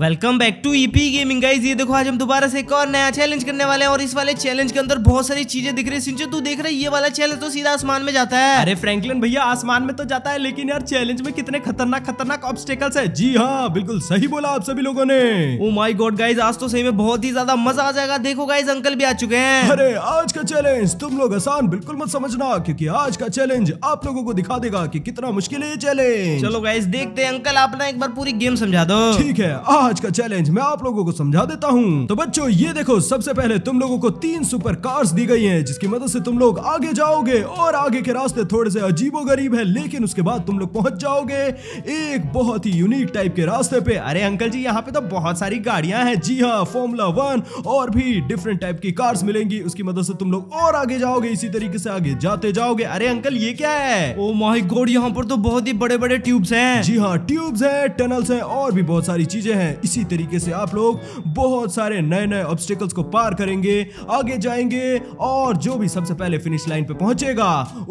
Welcome back to EP gaming guys ये देखो आज हम दोबारा से एक और नया चैलेंज करने वाले हैं और इस वाले चैलेंज के अंदर बहुत सारी चीजें दिख रही है तू देख रहा है ये वाला चैलेंज तो सीधा आसमान में जाता है अरे फ्रैंकलिन भैया आसमान में तो जाता है लेकिन यार चैलेंज में कितने खतरनाक खतरनाक ऑब्स्टेकल्स है जी हाँ बिल्कुल सही बोला आप सभी लोगों ने ओ माई गॉड गाइज आज तो सही में बहुत ही ज्यादा मजा आ जाएगा देखो गाइज अंकल भी आ चुके हैं अरे आज का चैलेंज तुम लोग आसान बिल्कुल मत समझना क्यूँकी आज का चैलेंज आप लोगों को दिखा देगा की कितना मुश्किल है ये चैलेंज चलो गाइज देखते हैं अंकल आप एक बार पूरी गेम समझा दो ठीक है आज का चैलेंज मैं आप लोगों को समझा देता हूँ तो बच्चों ये देखो सबसे पहले तुम लोगों को तीन सुपर कार्स दी गई है जिसकी मदद से तुम लोग आगे जाओगे और आगे के रास्ते थोड़े से अजीबो गरीब है लेकिन उसके बाद तुम लोग पहुंच जाओगे एक बहुत ही यूनिक टाइप के रास्ते पे अरे अंकल जी यहाँ पे तो बहुत सारी गाड़ियां हैं जी हाँ फॉर्मुला वन और भी डिफरेंट टाइप की कार्स मिलेंगी उसकी मदद से तुम लोग और आगे जाओगे इसी तरीके से आगे जाते जाओगे अरे अंकल ये क्या है ओ माय गॉड यहाँ पर तो बहुत ही बड़े बड़े ट्यूब्स हैं जी हाँ ट्यूब्स हैं टनल्स हैं और भी बहुत सारी चीजें हैं इसी तरीके से आप लोग बहुत सारे नए नए ऑब्स्टिकल्स को पार करेंगे आगे जाएंगे और जो भी सबसे पहले फिनिश लाइन पे पहुंचेगा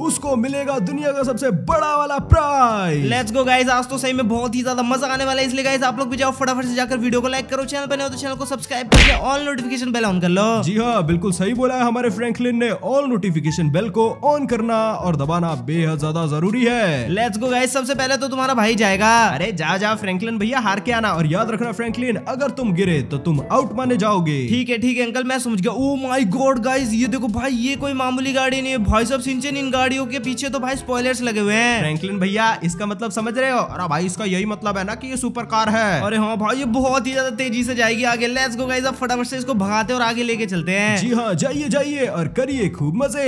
उसको मिलेगा दुनिया का सबसे बड़ा वाला प्राइज लेट्स गो गाइज आज तो सही में बहुत ही ज्यादा मजा आने वाला है इसलिए गाइज आप लोग भी जाओ फटाफट से जाकर वीडियो को लाइक करो चैनल पर तो चैनल को सब्सक्राइब करके ऑल नोटिफिकेशन बेल ऑन कर लो जी हाँ बिल्कुल सही बोला है हमारे फ्रेंकलिन ने ऑल नोटिफिकेशन बेल को ऑन करना और दबाना बेहद ज्यादा जरूरी है लेट्स गो गाइज सबसे पहले तो तुम्हारा भाई जाएगा अरे जा जा फ्रेंकलिन भैया हार के आना और याद रखना फ्रैंकलिन अगर तुम गिरे तो तुम आउट माने जाओगे ठीक है ठीक है अंकल मैं समझ गया ओ माई गॉड गाइज ये देखो भाई ये कोई मामूली गाड़ी नहीं है भाई सब सिंचन इन गाड़ियों के पीछे तो भाई स्पॉयलर्स लगे हुए हैं फ्रैंकलिन भैया इसका मतलब समझ रहे हो अरे भाई इसका यही मतलब है ना कि ये सुपर कार है अरे हाँ भाई ये बहुत ही ज्यादा तेजी से जाएगी आगे लेट्स गो गाइज अब फटाफट से इसको भगाते और आगे लेके चलते हैं जी हाँ जाइए जाइए और करिए खूब मजे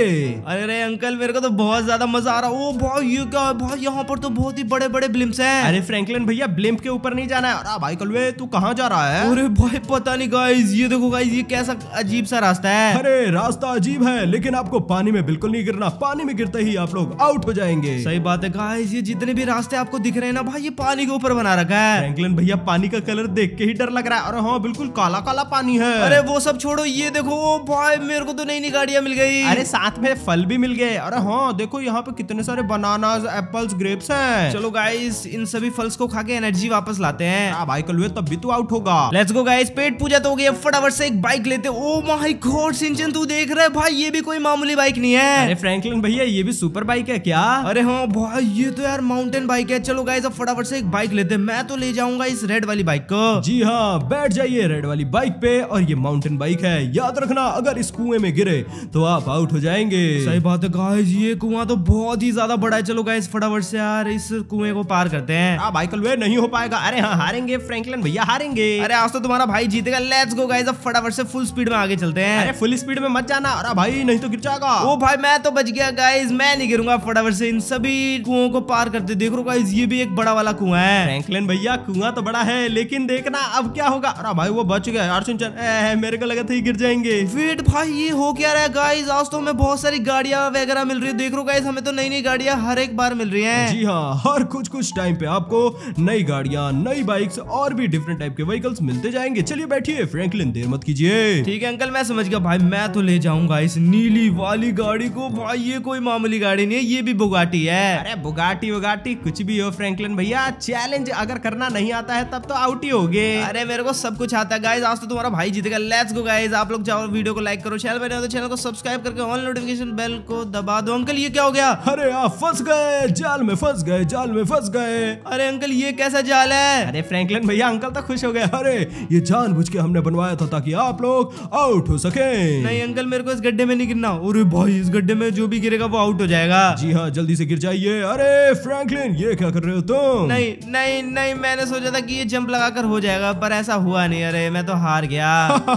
अरे अंकल मेरे को तो बहुत ज्यादा मजा आ रहा ओ oh, भाई ये क्या भाई यहाँ पर तो बहुत ही बड़े बड़े ब्लिम्स हैं अरे फ्रेंकलिन भैया ब्लिम्प के ऊपर नहीं जाना है अरे भाई कलवे तू कहा जा रहा है अरे भाई पता नहीं गाइज ये देखो गाइज ये कैसा अजीब सा रास्ता है अरे रास्ता अजीब है लेकिन आपको पानी में बिल्कुल नहीं गिरना पानी में गिरते ही आप लोग आउट हो जाएंगे सही बात है गाइज ये जितने भी रास्ते आपको दिख रहे हैं ना भाई ये पानी के ऊपर बना रखा है फ्रैंकलिन भैया पानी का कलर देख के ही डर लग रहा है अरे हाँ बिल्कुल काला काला पानी है अरे वो सब छोड़ो ये देखो भाई मेरे को तो नई नई गाड़िया मिल गई अरे साथ में फल भी मिल गए अरे हाँ देखो यहाँ पे कितने सारे बनाना एप्पल्स ग्रेप्स हैं चलो गाइस इन सभी फल्स को खा के एनर्जी वापस लाते हैं हाँ, भाई कल हुए तो भी तू आउट होगा लेट्स गो गाइस पेट पूजा तो हो गई फटाफट से एक बाइक लेते ओ माय गॉड सिंचन तू देख रहा है भाई ये भी कोई मामूली बाइक नहीं है अरे फ्रैंकलिन भैया ये भी सुपर बाइक है क्या अरे हाँ भाई ये तो यार माउंटेन बाइक है चलो गाइस अब फटाफट से एक बाइक लेते मैं तो ले जाऊंगा इस रेड वाली बाइक को जी हाँ बैठ जाइए रेड वाली बाइक पे और ये माउंटेन बाइक है याद रखना अगर इस कुएं में गिरे तो आप आउट हो जाएंगे सही बात है गाइस ये कुआं तो बहुत ही ज्यादा बड़ा है चलो गाइस फटाफट से यार इस कुएं को पार करते हैं बाइक हाँ नहीं हो पाएगा अरे हाँ हारेंगे फ्रैंकलिन भैया भैया हारेंगे अरे आज तो तुम्हारा भाई जीतेगा लेट्स गो गाइस अब फटाफट से फुल स्पीड में आगे चलते हैं अरे फुल स्पीड में मत जाना अरे भाई नहीं तो गिर जाएगा ओ भाई मैं तो बच गया गाइस मैं नहीं गिरूंगा फटाफट से इन सभी कुओं को पार करते देख रो गाइज ये भी एक बड़ा वाला कुआ है फ्रैंकलिन भैया कुआ तो बड़ा है लेकिन देखना अब क्या होगा अरे भाई वो बच गया यार सुनचन मेरे को लगा था गिर जाएंगे वेट भाई ये हो क्या रहा है गाइज आज तो हमें बहुत सारी गाड़िया वगैरह मिल रही है देख रो गाइज हमें तो नई नई गाड़िया हर एक बार मिल रही है जी हाँ हर कुछ कुछ टाइम पे आपको नई गाड़िया नई बाइक्स और भी डिफरेंट टाइप के वहीकल्स मिलते जाएंगे चलिए बैठिए फ्रैंकलिन देर मत कीजिए ठीक है अंकल मैं समझ गया भाई मैं तो ले जाऊंगा इस नीली वाली गाड़ी को भाई ये कोई मामूली गाड़ी नहीं है ये भी बुगाटी है अरे बुगाटी वुगाटी कुछ भी हो फ्रेंकलिन भैया चैलेंज अगर करना नहीं आता है तब तो आउट ही हो गए अरे मेरे को सब कुछ आता है गाइज आज तो तुम्हारा भाई जीतेगा लेट्स गो गाइज आप लोग जाओ वीडियो को लाइक करो चैनल बने तो चैनल को सब्सक्राइब करके ऑल नोटिफिकेशन बेल को दबा दो अंकल ये क्या हो गया अरे आप फंस गए जाल में फंस गए जाल में फंस गए अरे अंकल ये कैसा जाल है अरे फ्रैंकलिन भैया अंकल ज्यादा खुश हो गया अरे ये बुझ के हमने बनवाया था ताकि आप लोग आउट हो सके नहीं अंकल मेरे को इस गड्ढे में नहीं गिरना अरे भाई इस गड्ढे में जो भी गिरेगा वो आउट हो जाएगा जी हाँ जल्दी से गिर जाइए अरे फ्रैंकलिन ये क्या कर रहे हो तुम नहीं नहीं नहीं मैंने सोचा था कि ये जंप लगाकर हो जाएगा पर ऐसा हुआ नहीं अरे मैं तो हार गया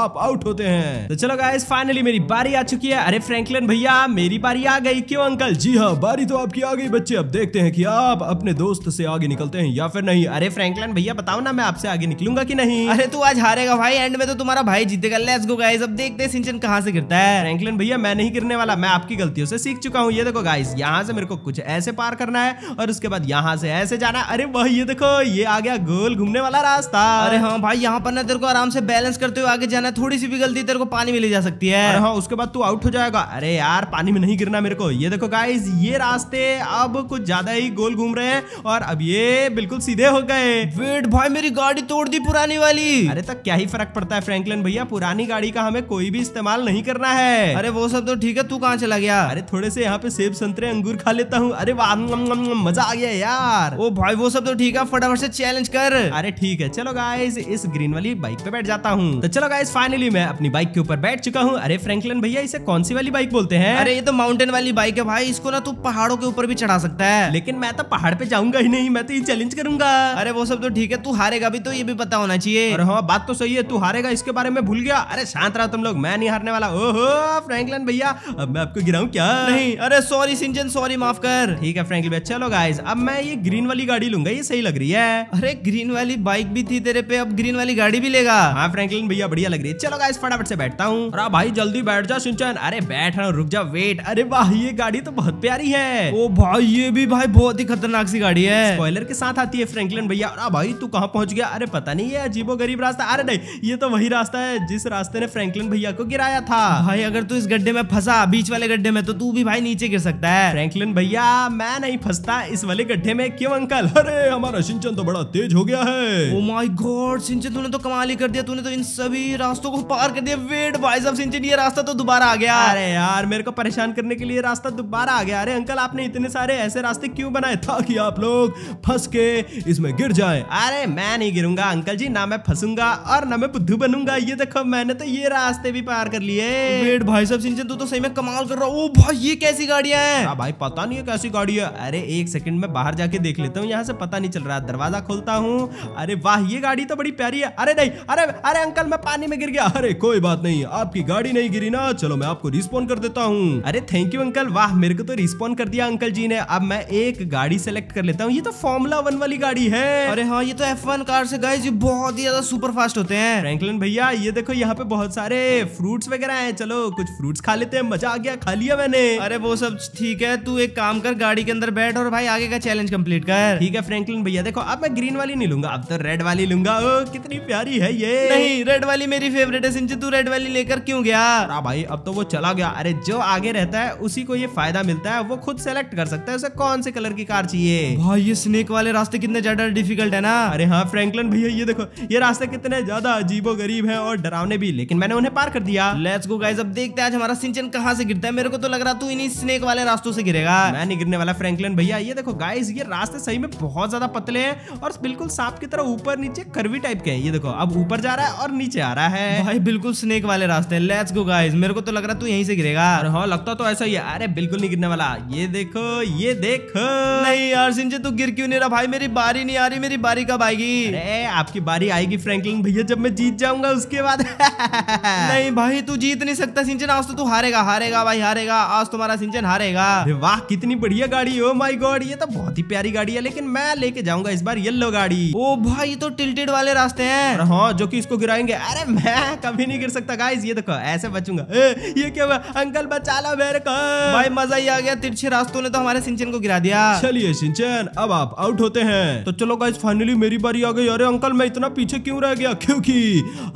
आप आउट होते हैं तो चलो गाइस फाइनली मेरी बारी आ चुकी है अरे फ्रेंकलिन भैया मेरी बारी आ गई क्यों अंकल जी हाँ बारी तो आपकी आ गई बच्चे अब देखते हैं कि आप अपने दोस्त से आगे निकलते हैं या फिर नहीं अरे फ्रेंकलिन भैया बताओ ना मैं आपसे आगे निकलूंगा कि नहीं अरे तू आज हारेगा भाई एंड में तो तुम्हारा भाई जीतेगा लेट्स गो गाइस अब देखते हैं सिंचन कहां से गिरता है फ्रैंकलिन भैया मैं नहीं गिरने वाला मैं आपकी गलतियों से सीख चुका हूँ ये देखो गाइस यहाँ से मेरे को कुछ ऐसे पार करना है और उसके बाद यहाँ से ऐसे जाना अरे वह ये देखो ये आ गया गोल घूमने वाला रास्ता अरे हाँ भाई यहाँ पर ना तेरे को आराम से बैलेंस करते हुए आगे जाना थोड़ी सी भी गलती तेरे को पानी में ले जा सकती है हाँ उसके बाद तू आउट हो जाएगा अरे यार पानी में नहीं गिरना मेरे को ये देखो गाइस ये रास्ते अब कुछ ज्यादा ही गोल घूम रहे हैं और अब ये बिल्कुल सीधे हो गए वेट भाई मेरी गाड़ी तोड़ दी पुरानी वाली अरे तक तो क्या ही फर्क पड़ता है फ्रैंकलिन भैया पुरानी गाड़ी का हमें कोई भी इस्तेमाल नहीं करना है अरे वो सब तो ठीक है तू कहाँ चला गया अरे थोड़े से यहाँ पे सेब संतरे अंगूर खा लेता हूँ अरे वाह मजा आ गया यार ओ भाई वो सब तो ठीक है फटाफट से चैलेंज कर अरे ठीक है चलो गाइज इस ग्रीन वाली बाइक पे बैठ जाता हूँ तो चलो गाइज फाइनली मैं अपनी बाइक के ऊपर बैठ चुका हूँ अरे फ्रैंकलिन भैया इसे कौन सी वाली बाइक बोलते हैं अरे ये तो माउंटेन वाली बाइक है भाई इसको ना तू पहाड़ों के ऊपर भी चढ़ा सकता है लेकिन मैं तो पहाड़ पे जाऊंगा ही नहीं मैं तो ये चैलेंज करूंगा अरे वो सब तो ठीक है तू हारेगा भी तो ये भी पता होना चाहिए अरे हाँ बात तो सही है तू हारेगा इसके बारे में भूल गया अरे शांत रहा तुम लोग मैं नहीं हारने वाला ओहो फ्रैंकलिन भैया अब मैं आपको गिराऊं क्या नहीं अरे सॉरी सिंजन सॉरी माफ कर ठीक है फ्रैंकलिन भैया चलो गाइस अब मैं ये ग्रीन वाली गाड़ी लूंगा ये सही लग रही है अरे ग्रीन वाली बाइक भी थी तेरे पे अब ग्रीन वाली गाड़ी भी लेगा हाँ फ्रैंकलिन भैया बढ़िया लग रही है चलो गाइस फटाफट से बैठता हूँ अरे हाँ भाई जल्दी बैठ जा सिंचन अरे बैठ रहा रुक जा वेट अरे वाह ये गाड़ी तो बहुत प्यारी है ओ भाई ये भी भाई बहुत ही खतरनाक सी गाड़ी है स्पॉइलर के साथ आती है फ्रैंकलिन भैया अरे हाँ भाई तू तू कहाँ पहुंच गया अरे पता नहीं ये अजीबो गरीब रास्ता अरे नहीं ये तो वही रास्ता है जिस रास्ते ने फ्रैंकलिन भैया को गिराया था भाई अगर तू इस गड्ढे में फंसा बीच वाले गड्ढे में तो तू भी भाई नीचे गिर सकता है फ्रैंकलिन भैया मैं नहीं फंसता इस वाले गड्ढे में क्यों अंकल अरे हमारा सिंचन तो बड़ा तेज हो गया है माई oh गॉड सिंचन तूने तो कमाली कर दिया तूने तो इन सभी रास्तों को पार कर दिया वेट भाई साहब सिंचन ये रास्ता तो दोबारा आ गया अरे यार मेरे को परेशान करने के लिए रास्ता दोबारा आ गया अरे अंकल आपने इतने सारे ऐसे रास्ते क्यों बनाए ताकि आप लोग फंस के इसमें गिर जाए अरे है मैं नहीं गिरूंगा अंकल जी ना मैं फंसूंगा और ना मैं बुद्धू बनूंगा ये देखो मैंने तो ये रास्ते भी पार कर लिए वेट भाई सब सिंह तू तो सही में कमाल कर रहा हूँ भाई ये कैसी गाड़िया है हाँ भाई पता नहीं है कैसी गाड़ी है अरे एक सेकंड में बाहर जाके देख लेता हूँ यहाँ से पता नहीं चल रहा दरवाजा खोलता हूँ अरे वाह ये गाड़ी तो बड़ी प्यारी है अरे नहीं अरे अरे अंकल मैं पानी में गिर गया अरे कोई बात नहीं आपकी गाड़ी नहीं गिरी ना चलो मैं आपको रिस्पॉन्ड कर देता हूँ अरे थैंक यू अंकल वाह मेरे को तो रिस्पॉन्ड कर दिया अंकल जी ने अब मैं एक गाड़ी सेलेक्ट कर लेता हूँ ये तो फॉर्मुला वन वाली गाड़ी है अरे हाँ ये तो एफ वन कार से गए जी बहुत ही ज्यादा सुपर फास्ट होते हैं फ्रैंकलिन भैया ये देखो यहाँ पे बहुत सारे फ्रूट्स वगैरह हैं चलो कुछ फ्रूट्स खा लेते हैं मजा आ गया खा लिया मैंने अरे वो सब ठीक है तू एक काम कर गाड़ी के अंदर बैठ और भाई आगे का चैलेंज कम्प्लीट कर ठीक है फ्रेंकलिन भैया देखो अब मैं ग्रीन वाली नहीं लूंगा अब तो रेड वाली लूंगा कितनी प्यारी है ये नहीं रेड वाली मेरी फेवरेट है सिंह तू रेड वाली लेकर क्यों गया भाई अब तो वो चला गया अरे जो आगे रहता है उसी को ये फायदा मिलता है वो खुद सेलेक्ट कर सकता है उसे कौन से कलर की कार चाहिए भाई ये स्नेक वाले रास्ते कितने ज्यादा डिफिकल्ट है ना अरे हाँ फ्रैंकलन भैया ये देखो ये रास्ते कितने ज्यादा अजीबो गरीब है और डरावने भी लेकिन मैंने उन्हें पार कर दिया लेट्स गो गाइस अब देखते हैं आज हमारा सिंचन कहाँ से गिरता है मेरे को तो लग रहा तू इन्हीं स्नेक वाले रास्तों से गिरेगा मैं नहीं गिरने वाला फ्रैंकलन भैया ये देखो गाइस ये रास्ते सही में बहुत ज्यादा पतले है और बिल्कुल सांप की तरह ऊपर नीचे करवी टाइप के हैं ये देखो अब ऊपर जा रहा है और नीचे आ रहा है भाई बिल्कुल स्नेक वाले रास्ते हैं लेट्स गो गाइस मेरे को तो लग रहा तू यहीं से गिरेगा हाँ लगता तो ऐसा ही है अरे बिल्कुल नहीं गिरने वाला ये देखो ये देखो नहीं यार सिंचन तू तो गिर क्यों नहीं रहा भाई मेरी बारी नहीं आ रही मेरी बारी कब आएगी अरे आपकी बारी आएगी फ्रैंकलिन भैया जब मैं जीत जाऊंगा उसके बाद नहीं भाई तू जीत नहीं सकता सिंचन आज तो तू हारेगा हारेगा भाई हारेगा आज तुम्हारा सिंचन हारेगा वाह कितनी बढ़िया गाड़ी हो माई गॉड ये तो बहुत ही प्यारी गाड़ी है लेकिन मैं लेके जाऊंगा इस बार येल्लो गाड़ी ओ भाई तो टिलटेड वाले रास्ते है हाँ जो की इसको गिराएंगे अरे मैं कभी नहीं गिर सकता गाइस ये देखो ऐसे बचूंगा ये क्या अंकल बचा लो मेरे को भाई मजा ही आ गया तिरछे रास्तों ने तो हमारे सिंचन को गिरा दिया चलिए सिंचन अब आप आउट होते हैं तो चलो गाइस फाइनली मेरी बारी आ गई अरे अंकल मैं इतना पीछे क्यों रह गया क्योंकि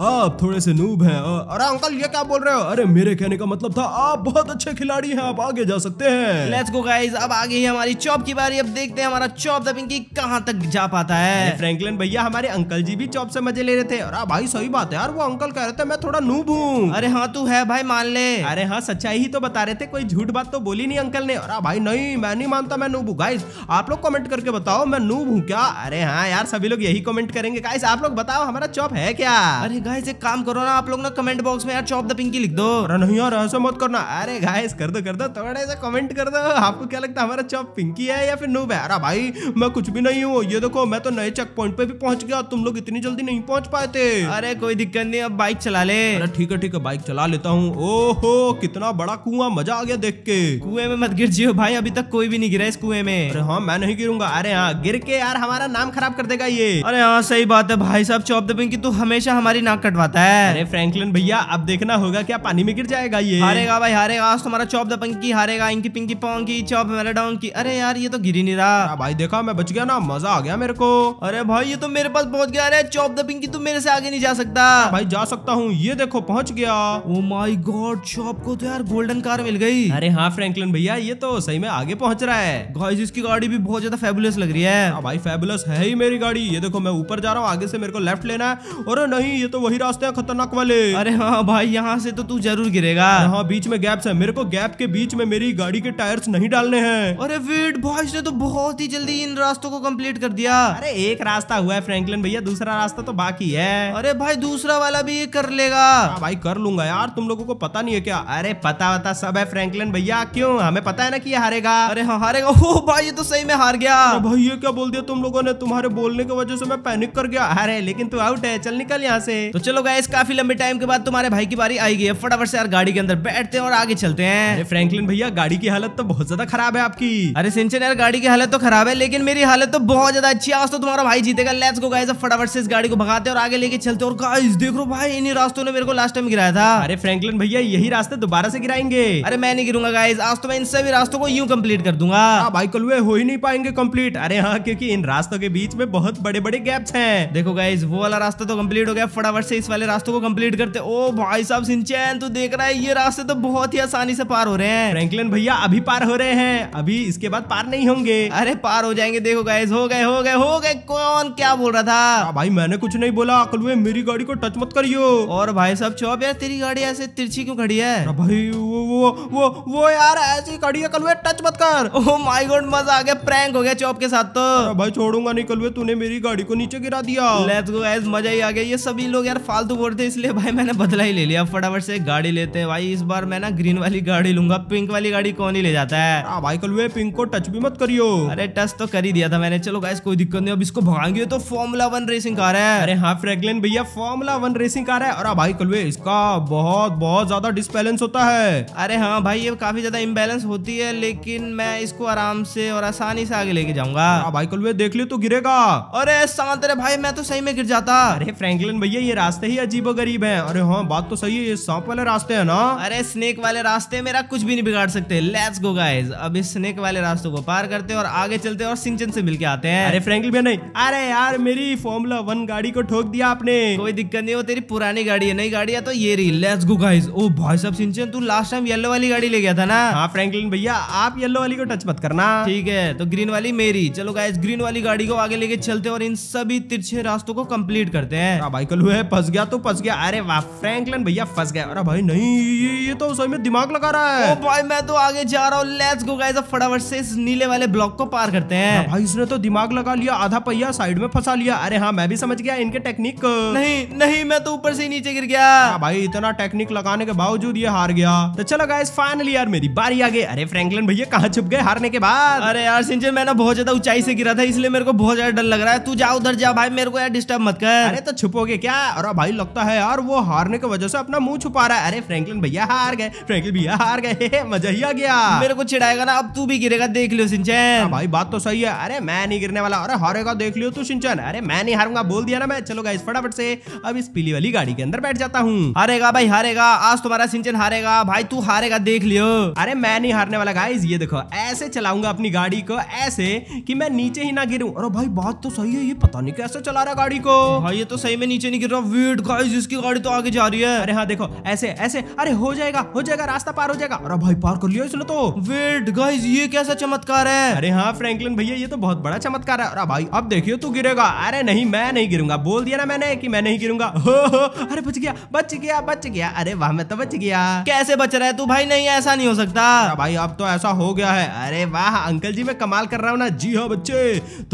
आप थोड़े से नूब हैं अरे अंकल ये क्या बोल रहे हो अरे मेरे कहने का मतलब था आप बहुत अच्छे खिलाड़ी हैं आप आगे जा सकते हैं लेट्स गो गाइस अब आगे ही हमारी चॉप की बारी अब देखते हैं हमारा चॉप द पिंकी कहाँ तक जा पाता है फ्रैंकलिन भैया हमारे अंकल जी भी चॉप से मजे ले रहे थे और हाँ भाई सही बात है यार वो अंकल कह रहे थे मैं थोड़ा नूब हूँ अरे हाँ तू है भाई मान ले अरे हाँ सच्चाई ही तो बता रहे थे कोई झूठ बात तो बोली नहीं अंकल ने अरे हाँ भाई नहीं मैं नहीं मानता मैं नूब हूँ गाइस आप लोग कमेंट करके बताओ मैं नूब हूँ क्या अरे हाँ यार सभी सभी लोग यही कमेंट करेंगे गाइस आप लोग बताओ हमारा चॉप है क्या अरे गाइस एक काम करो ना आप लोग ना कमेंट बॉक्स में यार चॉप द पिंकी लिख दो अरे नहीं यार ऐसा मत करना अरे गाइस कर दो कर दो थोड़ा सा कमेंट कर दो आपको क्या लगता है हमारा चॉप पिंकी है या फिर नूब है अरे भाई मैं कुछ भी नहीं हूँ ये देखो मैं तो नए चेक पॉइंट पे भी पहुंच गया तुम लोग इतनी जल्दी नहीं पहुंच पाए थे अरे कोई दिक्कत नहीं अब बाइक चला ले ठीक है ठीक है बाइक चला लेता हूँ ओहो कितना बड़ा कुआ मजा आ गया देख के कुएं में मत गिर जियो भाई अभी तक कोई भी नहीं गिरा इस कुएं में हाँ मैं नहीं गिरूंगा अरे हाँ गिर के यार हमारा नाम खराब कर देगा ये अरे हाँ सही बात है भाई साहब चौप दबिंग की तू तो हमेशा हमारी नाक कटवाता है अरे फ्रैंकलिन भैया अब देखना होगा क्या पानी में गिर जाएगा ये हारेगा भाई हारेगा आज तुम्हारा चौप दबंग की हारेगा इनकी पिंकी पोंग की चौप मेरा की अरे यार ये तो गिर ही नहीं रहा भाई देखा मैं बच गया ना मजा आ गया मेरे को अरे भाई ये तो मेरे पास पहुंच गया अरे चौप दबिंग की तुम तो मेरे से आगे नहीं जा सकता भाई जा सकता हूँ ये देखो पहुंच गया ओ माई गॉड चौप को तो यार गोल्डन कार मिल गई अरे हाँ फ्रैंकलिन भैया ये तो सही में आगे पहुँच रहा है इसकी गाड़ी भी बहुत ज्यादा फेबुलस लग रही है भाई फेबुलस है ही मेरी गाड़ी भाई ये देखो मैं ऊपर जा रहा हूँ आगे से मेरे को लेफ्ट लेना है और नहीं ये तो वही रास्ते हैं खतरनाक वाले अरे हाँ भाई यहाँ से तो तू जरूर गिरेगा हाँ बीच में गैप्स है मेरे को गैप के बीच में मेरी गाड़ी के टायर्स नहीं डालने हैं अरे वेट भाई ने तो बहुत ही जल्दी इन रास्तों को कम्प्लीट कर दिया अरे एक रास्ता हुआ है फ्रेंकलिन भैया दूसरा रास्ता तो बाकी है अरे भाई दूसरा वाला भी ये कर लेगा हाँ भाई कर लूंगा यार तुम लोगो को पता नहीं है क्या अरे पता वता सब है फ्रेंकलिन भैया क्यों हमें पता है ना कि ये हारेगा अरे हाँ हारेगा ओ भाई ये तो सही में हार गया भाई ये क्या बोल दिया तुम लोगों ने तुम्हारे बोलने के की वजह से मैं पैनिक कर गया अरे लेकिन तू आउट है चल निकल यहाँ से तो चलो गाइस काफी लंबे टाइम के बाद तुम्हारे भाई की बारी आई गई है फटाफट से यार गाड़ी के अंदर बैठते हैं और आगे चलते हैं फ्रैंकलिन भैया गाड़ी की हालत तो बहुत ज्यादा खराब है आपकी अरे सिंचन यार गाड़ी की हालत तो खराब है लेकिन मेरी हालत तो बहुत ज्यादा अच्छी है आज तो तुम्हारा भाई जीतेगा लेट्स गो गाइस फटाफट से इस गाड़ी को भगाते और आगे लेके चलते और गाइस देख रो भाई इन्हीं रास्तों ने मेरे को लास्ट टाइम गिराया था अरे फ्रैंकलिन भैया यही रास्ते दोबारा से गिराएंगे अरे मैं नहीं गिरूंगा गाइस आज तो मैं इन सभी रास्तों को यूं कंप्लीट कर दूंगा हाँ, भाई कल हो ही नहीं पाएंगे कम्प्लीट अरे हाँ क्योंकि इन रास्तों के बीच में बहुत बड़े बड़े गैप्स हैं देखो गाइज वो वाला रास्ता तो कम्प्लीट हो गया फटाफट से इस वाले रास्ते को कम्प्लीट करते ओ भाई साहब सिंचैन तो देख रहा है ये रास्ते तो बहुत ही आसानी से पार हो रहे हैं फ्रैंकलिन भैया अभी पार हो रहे हैं अभी इसके बाद पार नहीं होंगे अरे पार हो जाएंगे देखो गाइज हो गए हो गए हो गए कौन क्या बोल रहा था हाँ भाई मैंने कुछ नहीं बोला अकल मेरी गाड़ी को टच मत करियो और भाई साहब चौप यार तेरी गाड़ी ऐसे तिरछी क्यों खड़ी है हाँ भाई वो वो वो वो यार ऐसी खड़ी है कलुए टच मत कर ओह माय गॉड मजा आ गया प्रैंक हो गया चौप के साथ तो भाई छोड़ूंगा नहीं कलुए तूने मेरी मेरी गाड़ी को नीचे गिरा दिया लेट्स गो गाइस मजा ही आ गया ये सभी लोग यार फालतू बोल रहे इसलिए भाई मैंने बदला ही ले लिया फटाफट से गाड़ी लेते हैं भाई इस बार मैं ना ग्रीन वाली गाड़ी लूंगा पिंक वाली गाड़ी कौन ही ले जाता है आ भाई कल वे पिंक को टच भी मत करियो अरे टच तो कर ही दिया था मैंने चलो गाइस कोई दिक्कत नहीं अब इसको भगाएंगे तो फॉर्मुला वन रेसिंग कार है अरे हाँ फ्रेगलिन भैया फॉर्मुला वन रेसिंग कार है और भाई कलवे इसका बहुत बहुत ज्यादा डिसबैलेंस होता है अरे हाँ भाई ये काफी ज्यादा इम्बेलेंस होती है लेकिन मैं इसको आराम से और आसानी से आगे लेके जाऊंगा भाई कलवे देख ले तो गिरेगा और अरे सांत रे भाई मैं तो सही में गिर जाता अरे फ्रैंकलिन भैया ये रास्ते ही अजीबो गरीब है अरे हाँ बात तो सही है ये सांप वाले रास्ते है ना अरे स्नेक वाले रास्ते मेरा कुछ भी नहीं बिगाड़ सकते लेट्स गो गाइज अब इस स्नेक वाले रास्ते को पार करते और आगे चलते और सिंचन से मिलके आते हैं अरे फ्रैंकलिन भैया नहीं अरे यार मेरी फॉर्मुला वन गाड़ी को ठोक दिया आपने कोई दिक्कत नहीं वो तेरी पुरानी गाड़ी है नई गाड़ी है तो ये रही लेट्स गो गाइज ओ भाई साहब सिंचन तू लास्ट टाइम येलो वाली गाड़ी ले गया था ना हाँ फ्रैंकलिन भैया आप येलो वाली को टच मत करना ठीक है तो ग्रीन वाली मेरी चलो गाइज ग्रीन वाली गाड़ी को आगे लेके चलते करते हैं और इन सभी तिरछे रास्तों को कंप्लीट करते हैं हाँ भाई कल हुए फंस गया तो फंस गया अरे वाह फ्रैंकलिन भैया फंस गया अरे भाई नहीं ये, ये तो सही में दिमाग लगा रहा है ओ भाई मैं तो आगे जा रहा हूँ लेट्स गो गाइस अब फटाफट से इस नीले वाले ब्लॉक को पार करते हैं हाँ भाई इसने तो दिमाग लगा लिया आधा पहिया साइड में फंसा लिया अरे हाँ मैं भी समझ गया इनके टेक्निक नहीं नहीं मैं तो ऊपर से नीचे गिर गया हाँ भाई इतना टेक्निक लगाने के बावजूद ये हार गया तो चलो गाइस फाइनली यार मेरी बारी आ गई अरे फ्रैंकलिन भैया कहाँ छुप गए हारने के बाद अरे यार सिंचन मैं ना बहुत ज्यादा ऊंचाई से गिरा था इसलिए मेरे को बहुत ज्यादा डर लग रहा है रहा है तू जा उधर जा भाई मेरे को यार डिस्टर्ब मत कर अरे तो छुपोगे क्या अरे भाई लगता है यार वो हारने की वजह से अपना मुंह छुपा रहा है अरे फ्रैंकलिन भैया हार गए फ्रैंकलिन भैया हार गए मजा ही आ गया मेरे को चिड़ाएगा ना अब तू भी गिरेगा देख लियो सिंचन हाँ भाई बात तो सही है अरे मैं नहीं गिरने वाला अरे हारेगा देख लियो तू सिंचन अरे मैं नहीं हारूंगा बोल दिया ना मैं चलो गाइस फटाफट से अब इस पीली वाली गाड़ी के अंदर बैठ जाता हूँ हारेगा भाई हारेगा आज तुम्हारा सिंचन हारेगा भाई तू हारेगा देख लियो अरे मैं नहीं हारने वाला गाइस ये देखो ऐसे चलाऊंगा अपनी गाड़ी को ऐसे की मैं नीचे ही ना गिरूं अरे भाई बात तो सही सही है ये पता नहीं कैसे चला रहा गाड़ी को भाई ये तो सही में नीचे नहीं गिर रहा वेट गाइस इसकी गाड़ी तो आगे जा रही है अरे हाँ देखो ऐसे ऐसे अरे हो जाएगा हो जाएगा रास्ता पार हो जाएगा अरे भाई पार कर लिया इसने तो वेट गाइस ये कैसा चमत्कार है अरे हाँ फ्रेंकलिन भैया ये तो बहुत बड़ा चमत्कार है अरे भाई अब देखियो तू गिरेगा अरे नहीं मैं नहीं गिरूंगा बोल दिया ना मैंने की मैं नहीं गिरूंगा अरे बच गया बच गया बच गया अरे वाह मैं तो बच गया कैसे बच रहा है तू भाई नहीं ऐसा नहीं हो सकता भाई अब तो ऐसा हो गया है अरे वाह अंकल जी मैं कमाल कर रहा हूँ ना जी हाँ बच्चे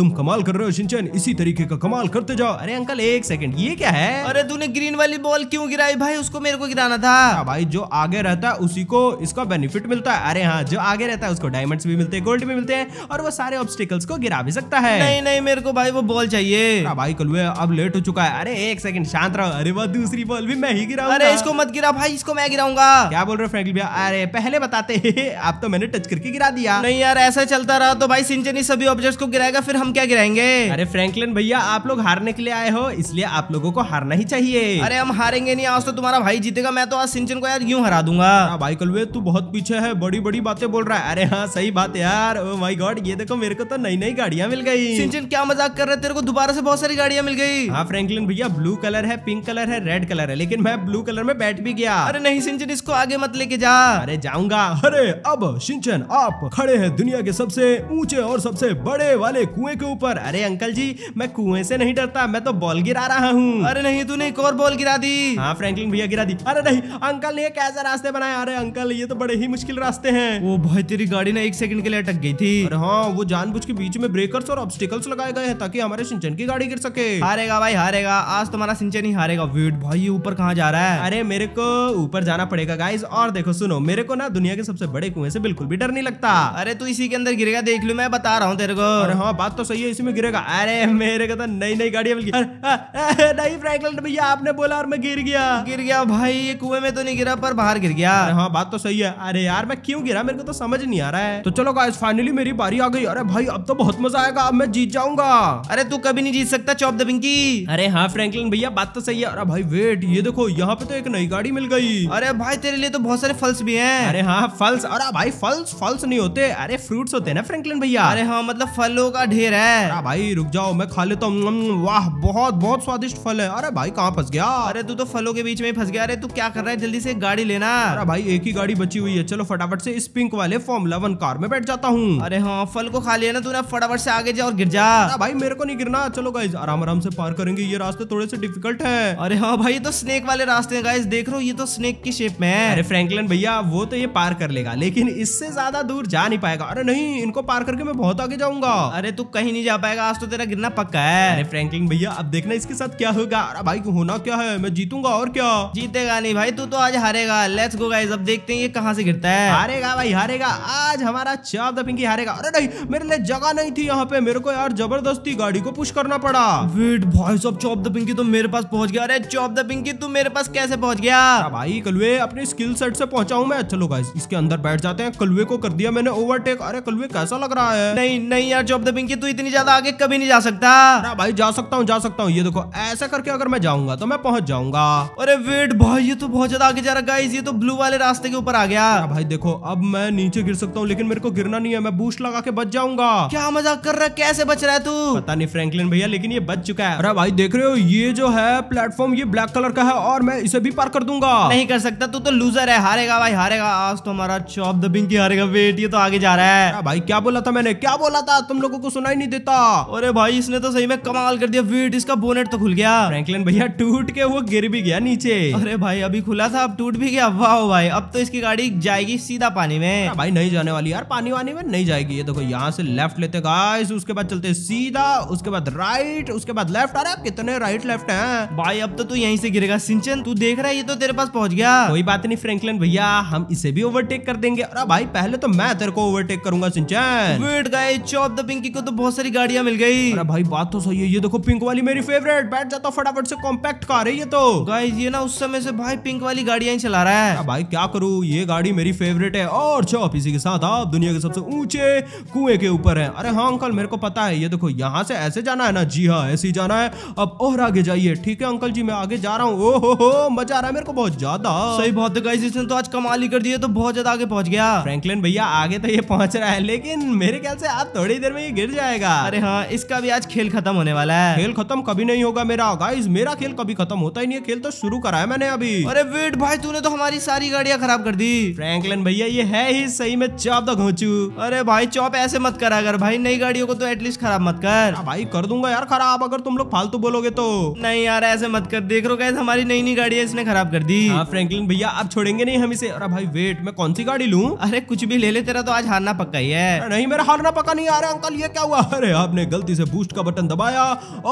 तुम कमाल कर रहे हो सिंचे कैप्टन इसी तरीके का कमाल करते जाओ अरे अंकल एक सेकंड ये क्या है अरे तूने ग्रीन वाली बॉल क्यों गिराई भाई उसको मेरे को गिराना था हाँ भाई जो आगे रहता है उसी को इसका बेनिफिट मिलता है अरे हाँ जो आगे रहता है उसको डायमंड्स भी मिलते हैं गोल्ड भी मिलते हैं और वो सारे ऑब्स्टिकल्स को गिरा भी सकता है नहीं नहीं मेरे को भाई वो बॉल चाहिए हाँ भाई कलुए अब लेट हो चुका है अरे एक सेकंड शांत रहो अरे वो दूसरी बॉल भी मैं ही गिरा अरे इसको मत गिरा भाई इसको मैं गिराऊंगा क्या बोल रहे हो फ्रेंकली भैया अरे पहले बताते आप तो मैंने टच करके गिरा दिया नहीं यार ऐसा चलता रहा तो भाई सिंचनी सभी ऑब्जेक्ट्स को गिराएगा फिर हम क्या गिराएंगे अरे फ्रैंकलिन भैया आप लोग हारने के लिए आए हो इसलिए आप लोगों को हारना ही चाहिए अरे हम हारेंगे नहीं आज तो तुम्हारा भाई जीतेगा मैं तो आज सिंचन को यार यूँ हरा दूंगा हाँ भाई कलवे तू बहुत पीछे है बड़ी बड़ी बातें बोल रहा है अरे हाँ सही बात है यार माई oh गॉड ये देखो मेरे को तो नई नई गाड़ियाँ मिल गई सिंचन क्या मजाक कर रहे तेरे को दोबारा से बहुत सारी गाड़ियाँ मिल गई हाँ फ्रेंकलिन भैया ब्लू कलर है पिंक कलर है रेड कलर है लेकिन मैं ब्लू कलर में बैठ भी गया अरे नहीं सिंचन इसको आगे मत लेके जा अरे जाऊंगा अरे अब सिंचन आप खड़े हैं दुनिया के सबसे ऊंचे और सबसे बड़े वाले कुएं के ऊपर अरे अंकल जी जी मैं कुएं से नहीं डरता मैं तो बॉल गिरा रहा हूँ अरे नहीं तूने एक और बॉल गिरा दी हाँ फ्रैंकलिन भैया गिरा दी अरे नहीं अंकल ने कैसे रास्ते बनाए अरे अंकल ये तो बड़े ही मुश्किल रास्ते हैं वो भाई तेरी गाड़ी ना एक सेकंड के लिए अटक गई थी अरे हाँ वो जानबूझ के बीच में ब्रेकर्स और ऑब्स्टिकल्स लगाए गए हैं ताकि हमारे सिंचन की गाड़ी गिर सके हारेगा भाई हारेगा आज तुम्हारा सिंचन ही हारेगा वेट भाई ये ऊपर कहाँ जा रहा है अरे मेरे को ऊपर जाना पड़ेगा गाइज और देखो सुनो मेरे को ना दुनिया के सबसे बड़े कुएं से बिल्कुल भी डर नहीं लगता अरे तू इसी के अंदर गिरेगा देख लो मैं बता रहा हूँ तेरे को अरे हाँ बात तो सही है इसी में गिरेगा अरे अरे मेरे को तो नई नई गाड़ियां मिल गई फ्रैंकलिन भैया आपने बोला और मैं गिर गया गिर गया भाई ये कुएं में तो नहीं गिरा पर बाहर गिर गया हाँ बात तो सही है अरे यार मैं क्यों गिरा मेरे को तो समझ नहीं आ रहा है तो चलो गाइस फाइनली मेरी बारी आ गई अरे भाई अब तो बहुत मजा आएगा अब मैं जीत जाऊंगा अरे तू कभी नहीं जीत सकता चौप द पिंकी अरे हाँ फ्रैंकलिन भैया बात तो सही है अरे भाई वेट ये देखो यहाँ पे तो एक नई गाड़ी मिल गई अरे भाई तेरे लिए तो बहुत सारे फल्स भी है अरे हाँ फल्स अरे भाई फल्स फल्स नहीं होते अरे फ्रूट्स होते हैं ना फ्रैंकलिन भैया अरे हाँ मतलब फलों का ढेर है भाई रुक जाओ जाओ मैं खा लेता हूँ वाह बहुत बहुत स्वादिष्ट फल है अरे भाई कहाँ फंस गया अरे तू तो फलों के बीच में फंस गया अरे तू क्या कर रहा है जल्दी से गाड़ी लेना अरे भाई एक ही गाड़ी बची हुई है चलो फटाफट से इस पिंक वाले फॉर्म वन कार में बैठ जाता हूँ अरे हाँ फल को खा लिया ना तू फटाफट से आगे जा और गिर जा भाई मेरे को नहीं गिरना चलो गाइज आराम आराम से पार करेंगे ये रास्ते थोड़े से डिफिकल्ट है अरे हाँ भाई तो स्नेक वाले रास्ते है गाइज देख रो ये तो स्नेक की शेप में अरे फ्रेंकलन भैया वो तो ये पार कर लेगा लेकिन इससे ज्यादा दूर जा नहीं पाएगा अरे नहीं इनको पार करके मैं बहुत आगे जाऊंगा अरे तू कहीं नहीं जा पाएगा आज तो तेरा गिरना पक्का है फ्रैंकलिन भैया अब देखना इसके साथ क्या होगा अरे भाई होना क्या है मैं जीतूंगा और क्या जीतेगा नहीं भाई तू तो आज हारेगा लेट्स गो गाइस अब देखते हैं ये कहां से गिरता है हारेगा भाई हारेगा आज हमारा चाप दफिंग पिंकी हारेगा अरे नहीं मेरे लिए जगह नहीं थी यहाँ पे मेरे को यार जबरदस्ती गाड़ी को पुश करना पड़ा वेट भाई सब चॉप द पिंकी तुम मेरे पास पहुंच गया अरे चॉप द पिंकी तुम मेरे पास कैसे पहुंच गया भाई कलुए अपने स्किल सेट से पहुंचा हूँ मैं चलो गाइस इसके अंदर बैठ जाते हैं कलुए को कर दिया मैंने ओवरटेक अरे कलुए कैसा लग रहा है नहीं नहीं यार चॉप द पिंकी तू इतनी ज्यादा आगे कभी नहीं जा सकता ना भाई जा सकता हूँ जा सकता हूँ ये देखो ऐसा करके अगर मैं जाऊंगा तो मैं पहुंच जाऊंगा अरे वेट भाई ये तो बहुत ज्यादा आगे जा रहा है ये तो ब्लू वाले रास्ते के ऊपर आ गया भाई देखो अब मैं नीचे गिर सकता हूँ लेकिन मेरे को गिरना नहीं है मैं बूस्ट लगा के बच जाऊंगा क्या मजाक कर रहा है कैसे बच रहा है तू पता नहीं फ्रेंकलिन भैया लेकिन ये बच चुका है अरे भाई देख रहे हो ये जो है प्लेटफॉर्म ये ब्लैक कलर का है और मैं इसे भी पार कर दूंगा नहीं कर सकता तू तो लूजर है हारेगा भाई हारेगा आज तो हमारा चॉप दबिंग की हारेगा वेट ये तो आगे जा रहा है भाई क्या बोला था मैंने क्या बोला था तुम लोगों को सुनाई नहीं देता अरे भाई इसने तो सही में कमाल कर दिया वेट इसका बोनेट तो खुल गया फ्रैंकलिन भैया टूट के वो गिर भी गया नीचे अरे भाई अभी खुला था अब टूट भी गया वाह भाई अब तो इसकी गाड़ी जाएगी सीधा पानी में भाई नहीं जाने वाली यार पानी वानी में नहीं जाएगी ये देखो यहाँ से लेफ्ट लेते गाइस उसके बाद चलते सीधा उसके बाद राइट उसके बाद लेफ्ट अरे कितने राइट लेफ्ट है भाई अब तो तू यहीं से गिरेगा सिंचन तू देख रहा है ये तो तेरे पास पहुंच गया कोई बात नहीं फ्रेंकलिन भैया हम इसे भी ओवरटेक कर देंगे अरे भाई पहले तो मैं तेरे को ओवरटेक करूंगा सिंचन wait guys Chop the Pinky को तो बहुत सारी गाड़ियां मिल गई अरे भाई बात तो सही है ये देखो पिंक वाली मेरी फेवरेट बैठ जाता तो फटाफट से कॉम्पैक्ट कार है ये तो गाइज ये ना उस समय से भाई पिंक वाली ही चला रहा है भाई क्या करूँ ये गाड़ी मेरी फेवरेट है और चौप इसी के साथ आप दुनिया के सबसे ऊंचे कुएं के ऊपर है अरे हाँ अंकल मेरे को पता है ये देखो यहाँ से ऐसे जाना है ना जी हाँ ऐसे ही जाना है अब और आगे जाइए ठीक है अंकल जी मैं आगे जा रहा हूँ ओ हो हो मजा आ रहा है मेरे को बहुत ज्यादा सही बहुत है गाइस इसने तो आज कमाल ही कर दिया तो बहुत ज्यादा आगे पहुंच गया फ्रैंकलिन भैया आगे तो ये पहुंच रहा है लेकिन मेरे ख्याल से आप थोड़ी देर में ये गिर जाएगा अरे हाँ इसका अभी आज खेल खत्म होने वाला है खेल खत्म कभी नहीं होगा मेरा गाइज मेरा खेल कभी खत्म होता ही नहीं है खेल तो शुरू करा है मैंने अभी अरे वेट भाई तूने तो हमारी सारी गाड़ियाँ खराब कर दी फ्रेंकलन भैया ये है ही सही में चौप तक घोचू अरे भाई चौप ऐसे मत कर अगर भाई नई गाड़ियों को तो एटलीस्ट खराब मत कर हाँ भाई कर दूंगा यार खराब अगर तुम लोग फालतू बोलोगे तो नहीं यार ऐसे मत कर देख रो कैसे हमारी नई नई गाड़ी इसने खराब कर दी फ्रेंकलिन हाँ, भैया आप छोड़ेंगे नहीं हम इसे अरे भाई वेट मैं कौन सी गाड़ी लू अरे कुछ भी ले ले तेरा तो आज हारना पक्का ही है नहीं मेरा हारना पक्का नहीं आ रहा अंकल ये क्या हुआ अरे आपने गलती से बूस्ट का बटन दबाया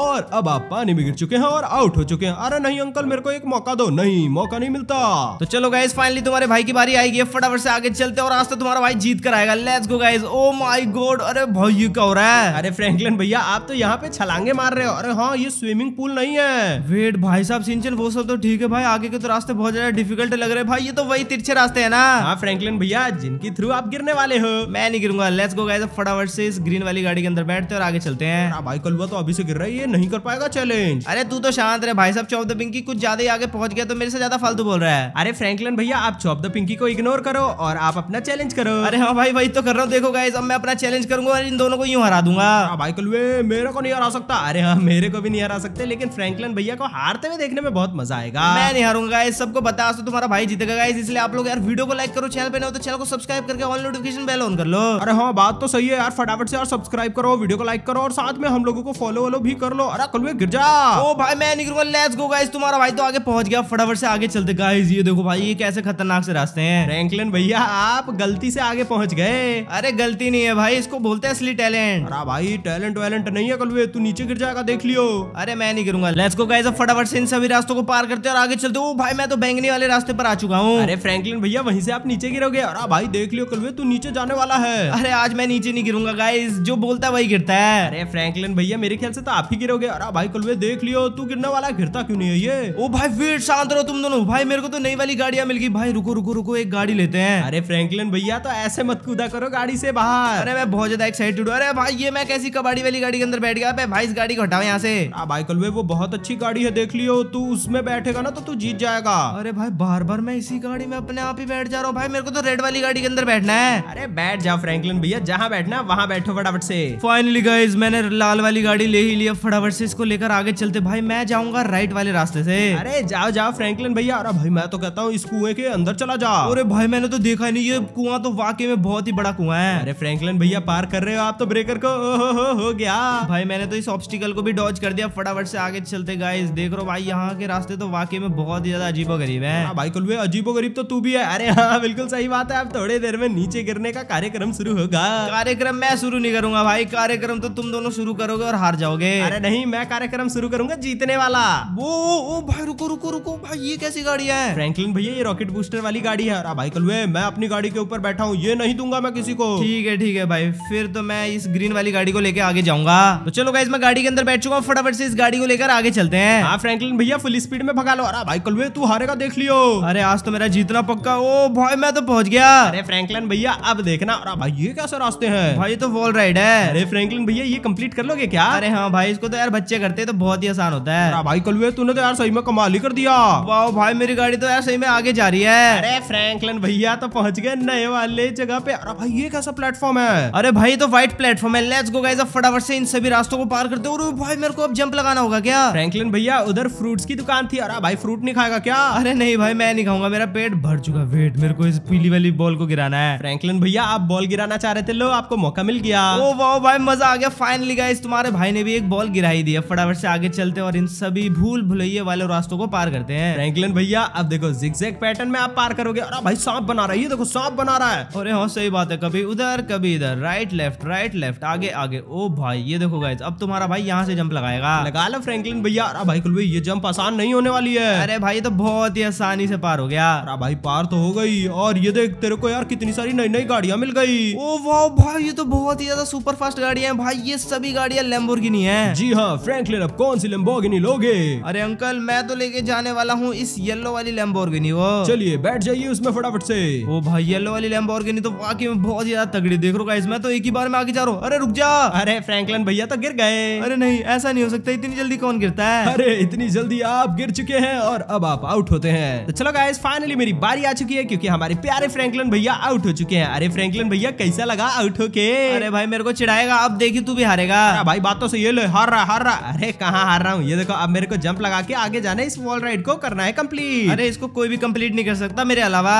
और अब आप पानी में गिर चुके हैं और आउट हो चुके हैं अरे नहीं अंकल मेरे को एक मौका दो नहीं मौका नहीं मिलता तो चलो गाइज फाइनली तुम्हारे भाई की बारी आएगी फटाफट से आगे चलते और आज तो तुम्हारा भाई जीत कर आएगा लेट्स गो गाइज ओ माई गोड अरे भाई क्या हो रहा है अरे फ्रेंकलिन भैया आप तो यहाँ पे छलांगे मार रहे हो अरे हाँ ये स्विमिंग पूल नहीं है वेट भाई साहब सिंचन वो सब तो ठीक है भाई आगे के तो रास्ते बहुत ज्यादा डिफिकल्ट लग रहे भाई ये तो वही तिरछे रास्ते है ना हाँ फ्रेंकलिन भैया जिनकी थ्रू आप गिरने वाले हो मैं नहीं गिरूंगा लेट्स गो गाइज फटाफट से इस ग्रीन वाली गाड़ी के अंदर बैठते और आगे चलते हैं अरे हाँ, भाई हुआ तो अभी से गिर रहा है ये नहीं कर पाएगा चैलेंज अरे तू तो शांत रहे भाई साहब चौप द पिंकी कुछ ज्यादा ही आगे पहुंच गया तो मेरे से ज्यादा फालतू बोल रहा है अरे फ्रैंकलिन भैया आप चौप द पिंकी को इग्नोर करो और आप अपना चैलेंज करो अरे हाँ भाई वही तो कर रहा हूँ देखो गाइस अब मैं अपना चैलेंज करूंगा और इन दोनों को यूँ हरा दूंगा हाँ, भाई कलुए मेरे को नहीं हरा सकता अरे हाँ मेरे को भी नहीं हरा सकते लेकिन फ्रैंकलिन भैया को हारते हुए देखने में बहुत मजा आएगा मैं नहीं हारूंगा सबको बता सो तो तुम्हारा भाई जीतेगा गाइस इसलिए आप लोग यार वीडियो को लाइक करो चैनल पे नहीं हो तो चैनल को सब्सक्राइब करके ऑल नोटिफिकेशन बेल ऑन कर लो अरे हाँ बात तो सही है यार फटाफट से यार सब्सक्राइब करो वीडियो को लाइक करो और साथ में हम लोगों को फॉलो वॉलो भी कर लो अरे कलवे गिर जा ओ भाई मैं लेट्स गो गाइस तुम्हारा भाई तो आगे पहुंच गया फटाफट से आगे चलते गाइस ये देखो भाई ये कैसे खतरनाक से रास्ते हैं फ्रैंकलिन भैया आप गलती से आगे पहुंच गए अरे गलती नहीं है भाई इसको बोलते हैं असली टैलेंट अरे भाई टैलेंट वैलेंट नहीं है कलवे तू नीचे गिर जाएगा देख लियो अरे मैं नहीं गिरूंगा लेट्स गो गाइस अब फटाफट से इन सभी रास्तों को पार करते और आगे चलते हो भाई मैं तो बैंगनी वाले रास्ते पर आ चुका हूँ अरे फ्रैंकलिन भैया वहीं से आप नीचे गिरोगे अरे भाई देख लियो कलवे तू नीचे जाने वाला है अरे आज मैं नीचे नहीं गिरूंगा गाइस जो बोलता है वही गिरता है अरे फ्रैंकलिन भैया मेरे ख्याल से तो आप ही गिरोगे अरे भाई कुलवे देख लियो तू गिरने वाला गिरता क्यों नहीं है ये ओ भाई फिर शांत रहो तुम दोनों भाई मेरे को तो नई वाली गाड़ियां मिल गई भाई रुको रुको रुको एक गाड़ी लेते हैं अरे फ्रैंकलिन भैया तो ऐसे मत कूदा करो गाड़ी से बाहर अरे मैं बहुत ज्यादा एक्साइटेड हूँ अरे भाई ये मैं कैसी कबाड़ी वाली गाड़ी के अंदर बैठ गया भाई इस गाड़ी को हटाओ यहाँ से भाई कुलवे वो बहुत अच्छी गाड़ी है देख लियो तू उसमें बैठेगा ना तो तू जीत जाएगा अरे भाई बार बार मैं इसी गाड़ी में अपने आप ही बैठ जा रहा हूँ भाई मेरे को तो रेड वाली गाड़ी के अंदर बैठना है अरे बैठ जाओ फ्रैंकलिन भैया जहाँ बैठना वहाँ बैठो फटाफट से फाइनली गाइज मैंने लाल वाली गाड़ी ले ही लिया फटाफट से इसको लेकर आगे चलते भाई मैं जाऊंगा राइट वाले रास्ते से अरे जाओ जाओ फ्रैंकलिन भैया अरे भाई मैं तो कहता हूँ इस कुएं के अंदर चला जाओ अरे भाई मैंने तो देखा नहीं ये कुआं तो वाकई में बहुत ही बड़ा कुआं है अरे फ्रैंकलिन भैया पार कर रहे हो आप तो ब्रेकर को हो गया भाई मैंने तो इस ऑब्स्टिकल को भी डॉज कर दिया फटाफट से आगे चलते गाय देख रहे भाई यहाँ के रास्ते तो वाकई में बहुत ही ज्यादा अजीबो गरीब है हाँ, भाई कुल अजीबो गरीब तो तू भी है अरे हाँ बिल्कुल सही बात है आप थोड़ी देर में नीचे गिरने का कार्यक्रम शुरू होगा कार्यक्रम मैं शुरू नहीं करूंगा भाई कार्यक्रम तो तुम दोनों शुरू करोगे और हार जाओगे अरे नहीं मैं कार्यक्रम शुरू करूंगा जीतने वाला वो ओ भाई रुको रुको रुको भाई ये कैसी गाड़ी है फ्रैंकलिन भैया ये रॉकेट बूस्टर वाली गाड़ी है और भाई कलवे मैं अपनी गाड़ी के ऊपर बैठा हूँ ये नहीं दूंगा मैं किसी को ठीक है ठीक है भाई फिर तो मैं इस ग्रीन वाली गाड़ी को लेकर आगे जाऊंगा तो चलो गाइज मैं गाड़ी के अंदर बैठ चुका हूँ फटाफट से इस गाड़ी को लेकर आगे चलते हैं हाँ फ्रैंकलिन भैया फुल स्पीड में भगा लो अरे भाई कलवे तू हारेगा देख लियो अरे आज तो मेरा जीतना पक्का ओ भाई मैं तो पहुंच गया अरे फ्रैंकलिन भैया अब देखना अरे भाई ये कैसे रास्ते हैं भाई तो वॉल राइड है अरे फ्रैंकलिन भैया ये कम्प्लीट डिलीट कर लोगे क्या अरे हाँ भाई इसको तो यार बच्चे करते तो बहुत ही आसान होता है भाई कलवे तूने तो यार सही में कमाल ही कर दिया वाह भाई मेरी गाड़ी तो यार सही में आगे जा रही है अरे फ्रैंकलन भैया तो पहुंच गए नए वाले जगह पे अरे भाई ये कैसा प्लेटफॉर्म है अरे भाई तो व्हाइट प्लेटफॉर्म है लेट्स गो गाइस अब फटाफट से इन सभी रास्तों को पार करते और भाई मेरे को अब जंप लगाना होगा क्या फ्रैंकलिन भैया उधर फ्रूट्स की दुकान थी अरे भाई फ्रूट नहीं खाएगा क्या अरे नहीं भाई मैं नहीं खाऊंगा मेरा पेट भर चुका वेट मेरे को इस पीली वाली बॉल को गिराना है फ्रेंकलन भैया आप बॉल गिराना चाह रहे थे लो आपको मौका मिल गया ओ वाह भाई मजा आ गया फाइनली गाइस तुम्हारे भाई ने भी एक बॉल गिराई दी है फटाफट से आगे चलते और इन सभी भूल भुलैये वाले रास्तों को पार करते हैं फ्रैंकलिन भैया अब देखो जिक्जैक पैटर्न में आप पार करोगे अरे भाई सांप बना रहा है ये देखो सांप बना रहा है अरे हाँ सही बात है कभी उधर कभी इधर राइट लेफ्ट राइट लेफ्ट आगे आगे ओ भाई ये देखो गाइज अब तुम्हारा भाई यहाँ से जंप लगाएगा लगा लो फ्रेंकलिन भैया अरे भाई कुल ये जंप आसान नहीं होने वाली है अरे भाई तो बहुत ही आसानी से पार हो गया अरे भाई पार तो हो गई और ये देख तेरे को यार कितनी सारी नई नई गाड़ियाँ मिल गई ओ वाह भाई ये तो बहुत ही ज्यादा सुपर फास्ट गाड़ियाँ भाई ये सभी गाड़ी गाड़ियाँ लेम्बोर्गिनी है जी हाँ फ्रैंकलिन अब कौन सी लेम्बोर्गिनी लोगे अरे अंकल मैं तो लेके जाने वाला हूँ इस येलो वाली लेम्बोर्गिनी वो चलिए बैठ जाइए उसमें फटाफट से ओ भाई येलो वाली लेम्बोर्गिनी तो वाकई में बहुत ज्यादा तगड़ी देख रहा इसमें तो एक ही बार में आगे जा रहा हूँ अरे रुक जा अरे फ्रेंकलिन भैया तो गिर गए अरे नहीं ऐसा नहीं हो सकता इतनी जल्दी कौन गिरता है अरे इतनी जल्दी आप गिर चुके हैं और अब आप आउट होते हैं तो चलो गाइस फाइनली मेरी बारी आ चुकी है क्योंकि हमारे प्यारे फ्रैंकलिन भैया आउट हो चुके हैं अरे फ्रैंकलिन भैया कैसा लगा आउट होके अरे भाई मेरे को चिढ़ाएगा अब देखिए तू भी हारेगा गया हाँ, भाई बातों से ये लो हार रहा हार रहा अरे कहाँ हार रहा हूँ ये देखो अब मेरे को जंप लगा के आगे जाना है इस वॉल राइड को करना है कम्प्लीट अरे इसको कोई भी कम्प्लीट नहीं कर सकता मेरे अलावा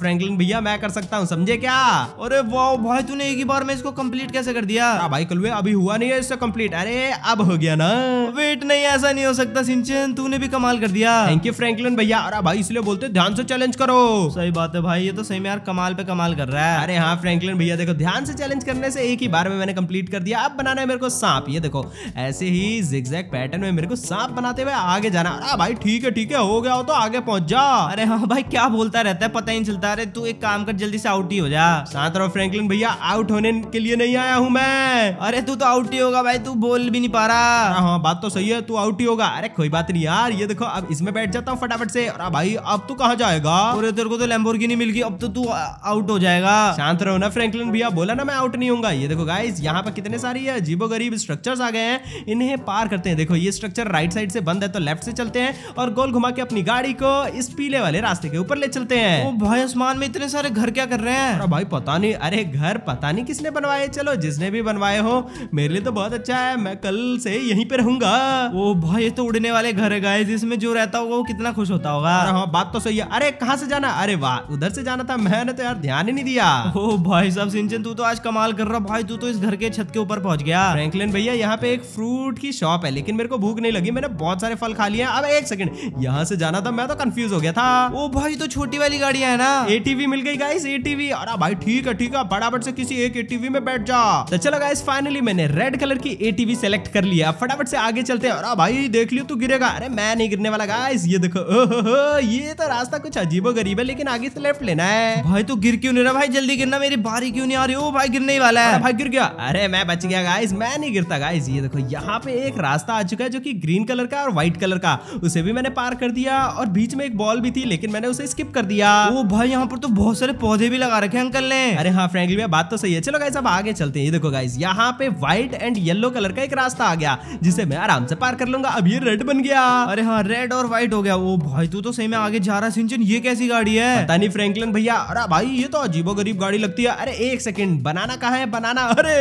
फ्रेंकलिन भैया मैं कर सकता हूँ समझे क्या अरे वो भाई तूने एक ही बार में इसको कम्प्लीट कैसे कर दिया हाँ, भाई कल अभी हुआ नहीं है इससे कम्प्लीट अरे अब हो गया ना वेट नहीं ऐसा नहीं हो सकता सिंचन तूने भी कमाल कर दिया थैंक यू फ्रेंकलिन भैया अरे भाई इसलिए बोलते ध्यान से चैलेंज करो सही बात है भाई ये तो सही में यार कमाल पे कमाल कर रहा है अरे हाँ फ्रेंकलिन भैया देखो ध्यान से चैलेंज करने से एक ही बार में मैंने कम्प्लीट कर दिया अब बनाना है मेरे को सांप ये देखो ऐसे ही जिगजैग पैटर्न में मेरे को सांप बनाते हुए आगे जाना अरे भाई ठीक है ठीक है हो गया हो तो आगे पहुंच जा अरे हाँ भाई क्या बोलता रहता है पता ही नहीं चलता अरे तू एक काम कर जल्दी से आउट ही हो जा सांत रहो फ्रेंकलिन भैया आउट होने के लिए नहीं आया हूँ मैं अरे तू तो आउट ही होगा भाई तू बोल भी नहीं पा रहा हाँ, हाँ बात तो सही है तू आउट ही होगा अरे कोई बात नहीं यार ये देखो अब इसमें बैठ जाता हूँ फटाफट से अरे भाई अब तू कहाँ जाएगा अरे तेरे को तो लेम्बोर्गिनी मिल गई अब तो तू आउट हो जाएगा शांत रहो ना फ्रेंकलिन भैया बोला ना मैं आउट नहीं हूँ ये देखो गाइस यहाँ पर कितने सारी है जीबो गरीब स्ट्रक्चर्स आ गए हैं इन्हें पार करते हैं देखो ये स्ट्रक्चर राइट साइड से बंद है तो लेफ्ट से चलते हैं और गोल घुमा के अपनी गाड़ी को इस पीले वाले रास्ते के ऊपर ले चलते हैं ओ भाई आसमान में इतने सारे घर क्या कर रहे हैं अरे भाई पता नहीं अरे घर पता नहीं किसने बनवाए चलो जिसने भी बनवाए हो मेरे लिए तो बहुत अच्छा है मैं कल से यहीं पे रहूंगा ओ भाई ये तो उड़ने वाले घर है गाय जिसमें जो रहता होगा वो कितना खुश होता होगा हाँ बात तो सही है अरे कहाँ से जाना अरे वाह उधर से जाना था मैंने तो यार ध्यान ही नहीं दिया ओ भाई साहब सिंचन तू तो आज कमाल कर रहा भाई तू तो इस घर के छत के ऊपर पहुंच गया फ्रैंकलिन हाँ। भैया यहाँ पे एक फ्रूट की शॉप है लेकिन मेरे को भूख नहीं लगी मैंने बहुत सारे फल खा लिए अब एक सेकंड यहाँ से जाना था मैं तो कंफ्यूज हो गया था वो भाई तो छोटी वाली गाड़ी है ना एटीवी मिल गई गाइस एटीवी अरे भाई ठीक है ठीक है फटाफट से किसी एक एटीवी में बैठ जा तो चलो गाइस फाइनली मैंने रेड कलर की एटीवी सेलेक्ट कर लिया फटाफट से आगे चलते हैं अरे भाई देख लियो तू गिरेगा अरे मैं नहीं गिरने वाला गाइस ये देखो ये तो रास्ता कुछ अजीबो गरीब है लेकिन आगे से लेफ्ट लेना है भाई तू गिर क्यों नहीं रहा भाई जल्दी गिरना मेरी बारी क्यों नहीं आ रही हो भाई गिरने वाला है भाई गिर गया अरे मैं बच गया गाइस मैं नहीं गिरता गाइज ये देखो यहाँ पे एक रास्ता आ चुका है जो कि ग्रीन कलर का और व्हाइट कलर का उसे भी मैंने पार कर दिया और बीच में एक बॉल भी थी लेकिन मैंने उसे स्किप कर दिया वो भाई यहाँ पर तो बहुत सारे पौधे भी लगा रखे अंकल ने अरे हाँ फ्रेंकली भैया बात तो सही है चलो गाइज अब आगे चलते हैं ये देखो गाइज यहाँ पे व्हाइट एंड येलो कलर का एक रास्ता आ गया जिसे मैं आराम से पार कर लूंगा अब ये रेड बन गया अरे हाँ रेड और व्हाइट हो गया वो भाई तू तो सही में आगे जा रहा सिंचन ये कैसी गाड़ी है पता नहीं फ्रेंकलिन भैया अरे भाई ये तो अजीबो गरीब गाड़ी लगती है अरे एक सेकंड बनाना कहा है बनाना अरे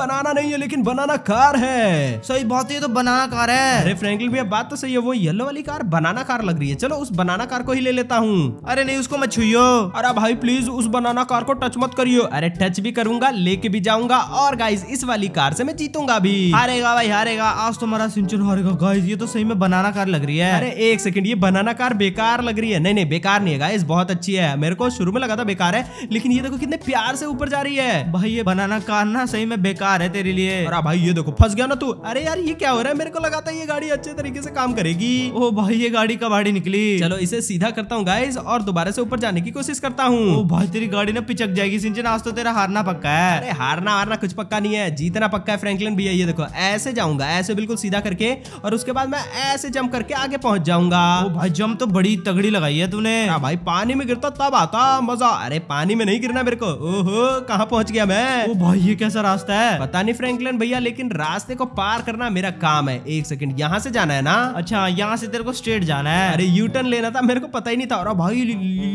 बनाना नहीं है लेकिन बनाना कार है सही बात है तो बनाना कार है अरे फ्रेंकलिन भैया बात तो सही है वो येलो वाली कार बनाना कार लग रही है चलो उस बनाना कार को ही ले लेता हूँ अरे नहीं उसको मत छुइयो अरे भाई प्लीज उस बनाना कार को टच मत करियो अरे टच भी करूंगा लेके भी जाऊंगा और गाइज इस वाली कार से मैं जीतूंगा भी हारेगा भाई हारेगा आज तुम्हारा तो सिंचन हारेगा गाइज ये तो सही में बनाना कार लग रही है अरे एक सेकंड ये बनाना कार बेकार लग रही है नहीं नहीं बेकार नहीं है गाइज बहुत अच्छी है मेरे को शुरू में लगा था बेकार है लेकिन ये देखो कितने प्यार से ऊपर जा रही है भाई ये बनाना कार ना सही में बेकार है तेरे लिए अरे भाई ये देखो फंस गया ना तू अरे यार ये क्या हो रहा है मेरे को लगा था ये गाड़ी अच्छे तरीके से काम करेगी ओ भाई ये गाड़ी का गाड़ी निकली चलो इसे सीधा करता हूँ गाइज और दोबारा से ऊपर जाने की कोशिश करता हूँ भाई तेरी गाड़ी ना पिचक जाएगी सिंचन आज तो तेरा हारना पक्का है अरे हारना हारना कुछ पक्का नहीं है जीतना पक्का है फ्रेंकलिन भैया ये देखो ऐसे जाऊंगा ऐसे बिल्कुल सीधा करके और उसके बाद मैं ऐसे जम करके आगे पहुंच जाऊंगा भाई जम तो बड़ी तगड़ी लगाई है तूने भाई पानी में गिरता तब आता मजा अरे पानी में नहीं गिरना मेरे को ओहो कहाँ पहुंच गया मैं ओ भाई ये कैसा रास्ता है पता नहीं फ्रेंकलिन भैया लेकिन रास्ते को पार करना मेरा काम है एक सेकंड यहाँ से जाना है ना अच्छा यहाँ से तेरे को स्ट्रेट जाना है अरे यू टर्न लेना था मेरे को पता ही नहीं था भाई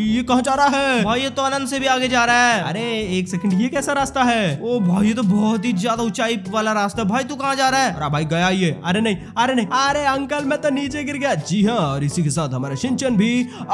ये कहाँ जा रहा है भाई ये तो आनंद से भी आगे जा रहा है अरे एक सेकंड ये कैसा रास्ता है ओ भाई ये तो बहुत ही ज्यादा ऊंचाई वाला रास्ता भाई तू कहाँ जा रहा है अरे भाई गया ये अरे नहीं अरे नहीं अरे अंकल मैं तो नीचे गिर गया जी हाँ और इसी के साथ हमारा सिंचन भी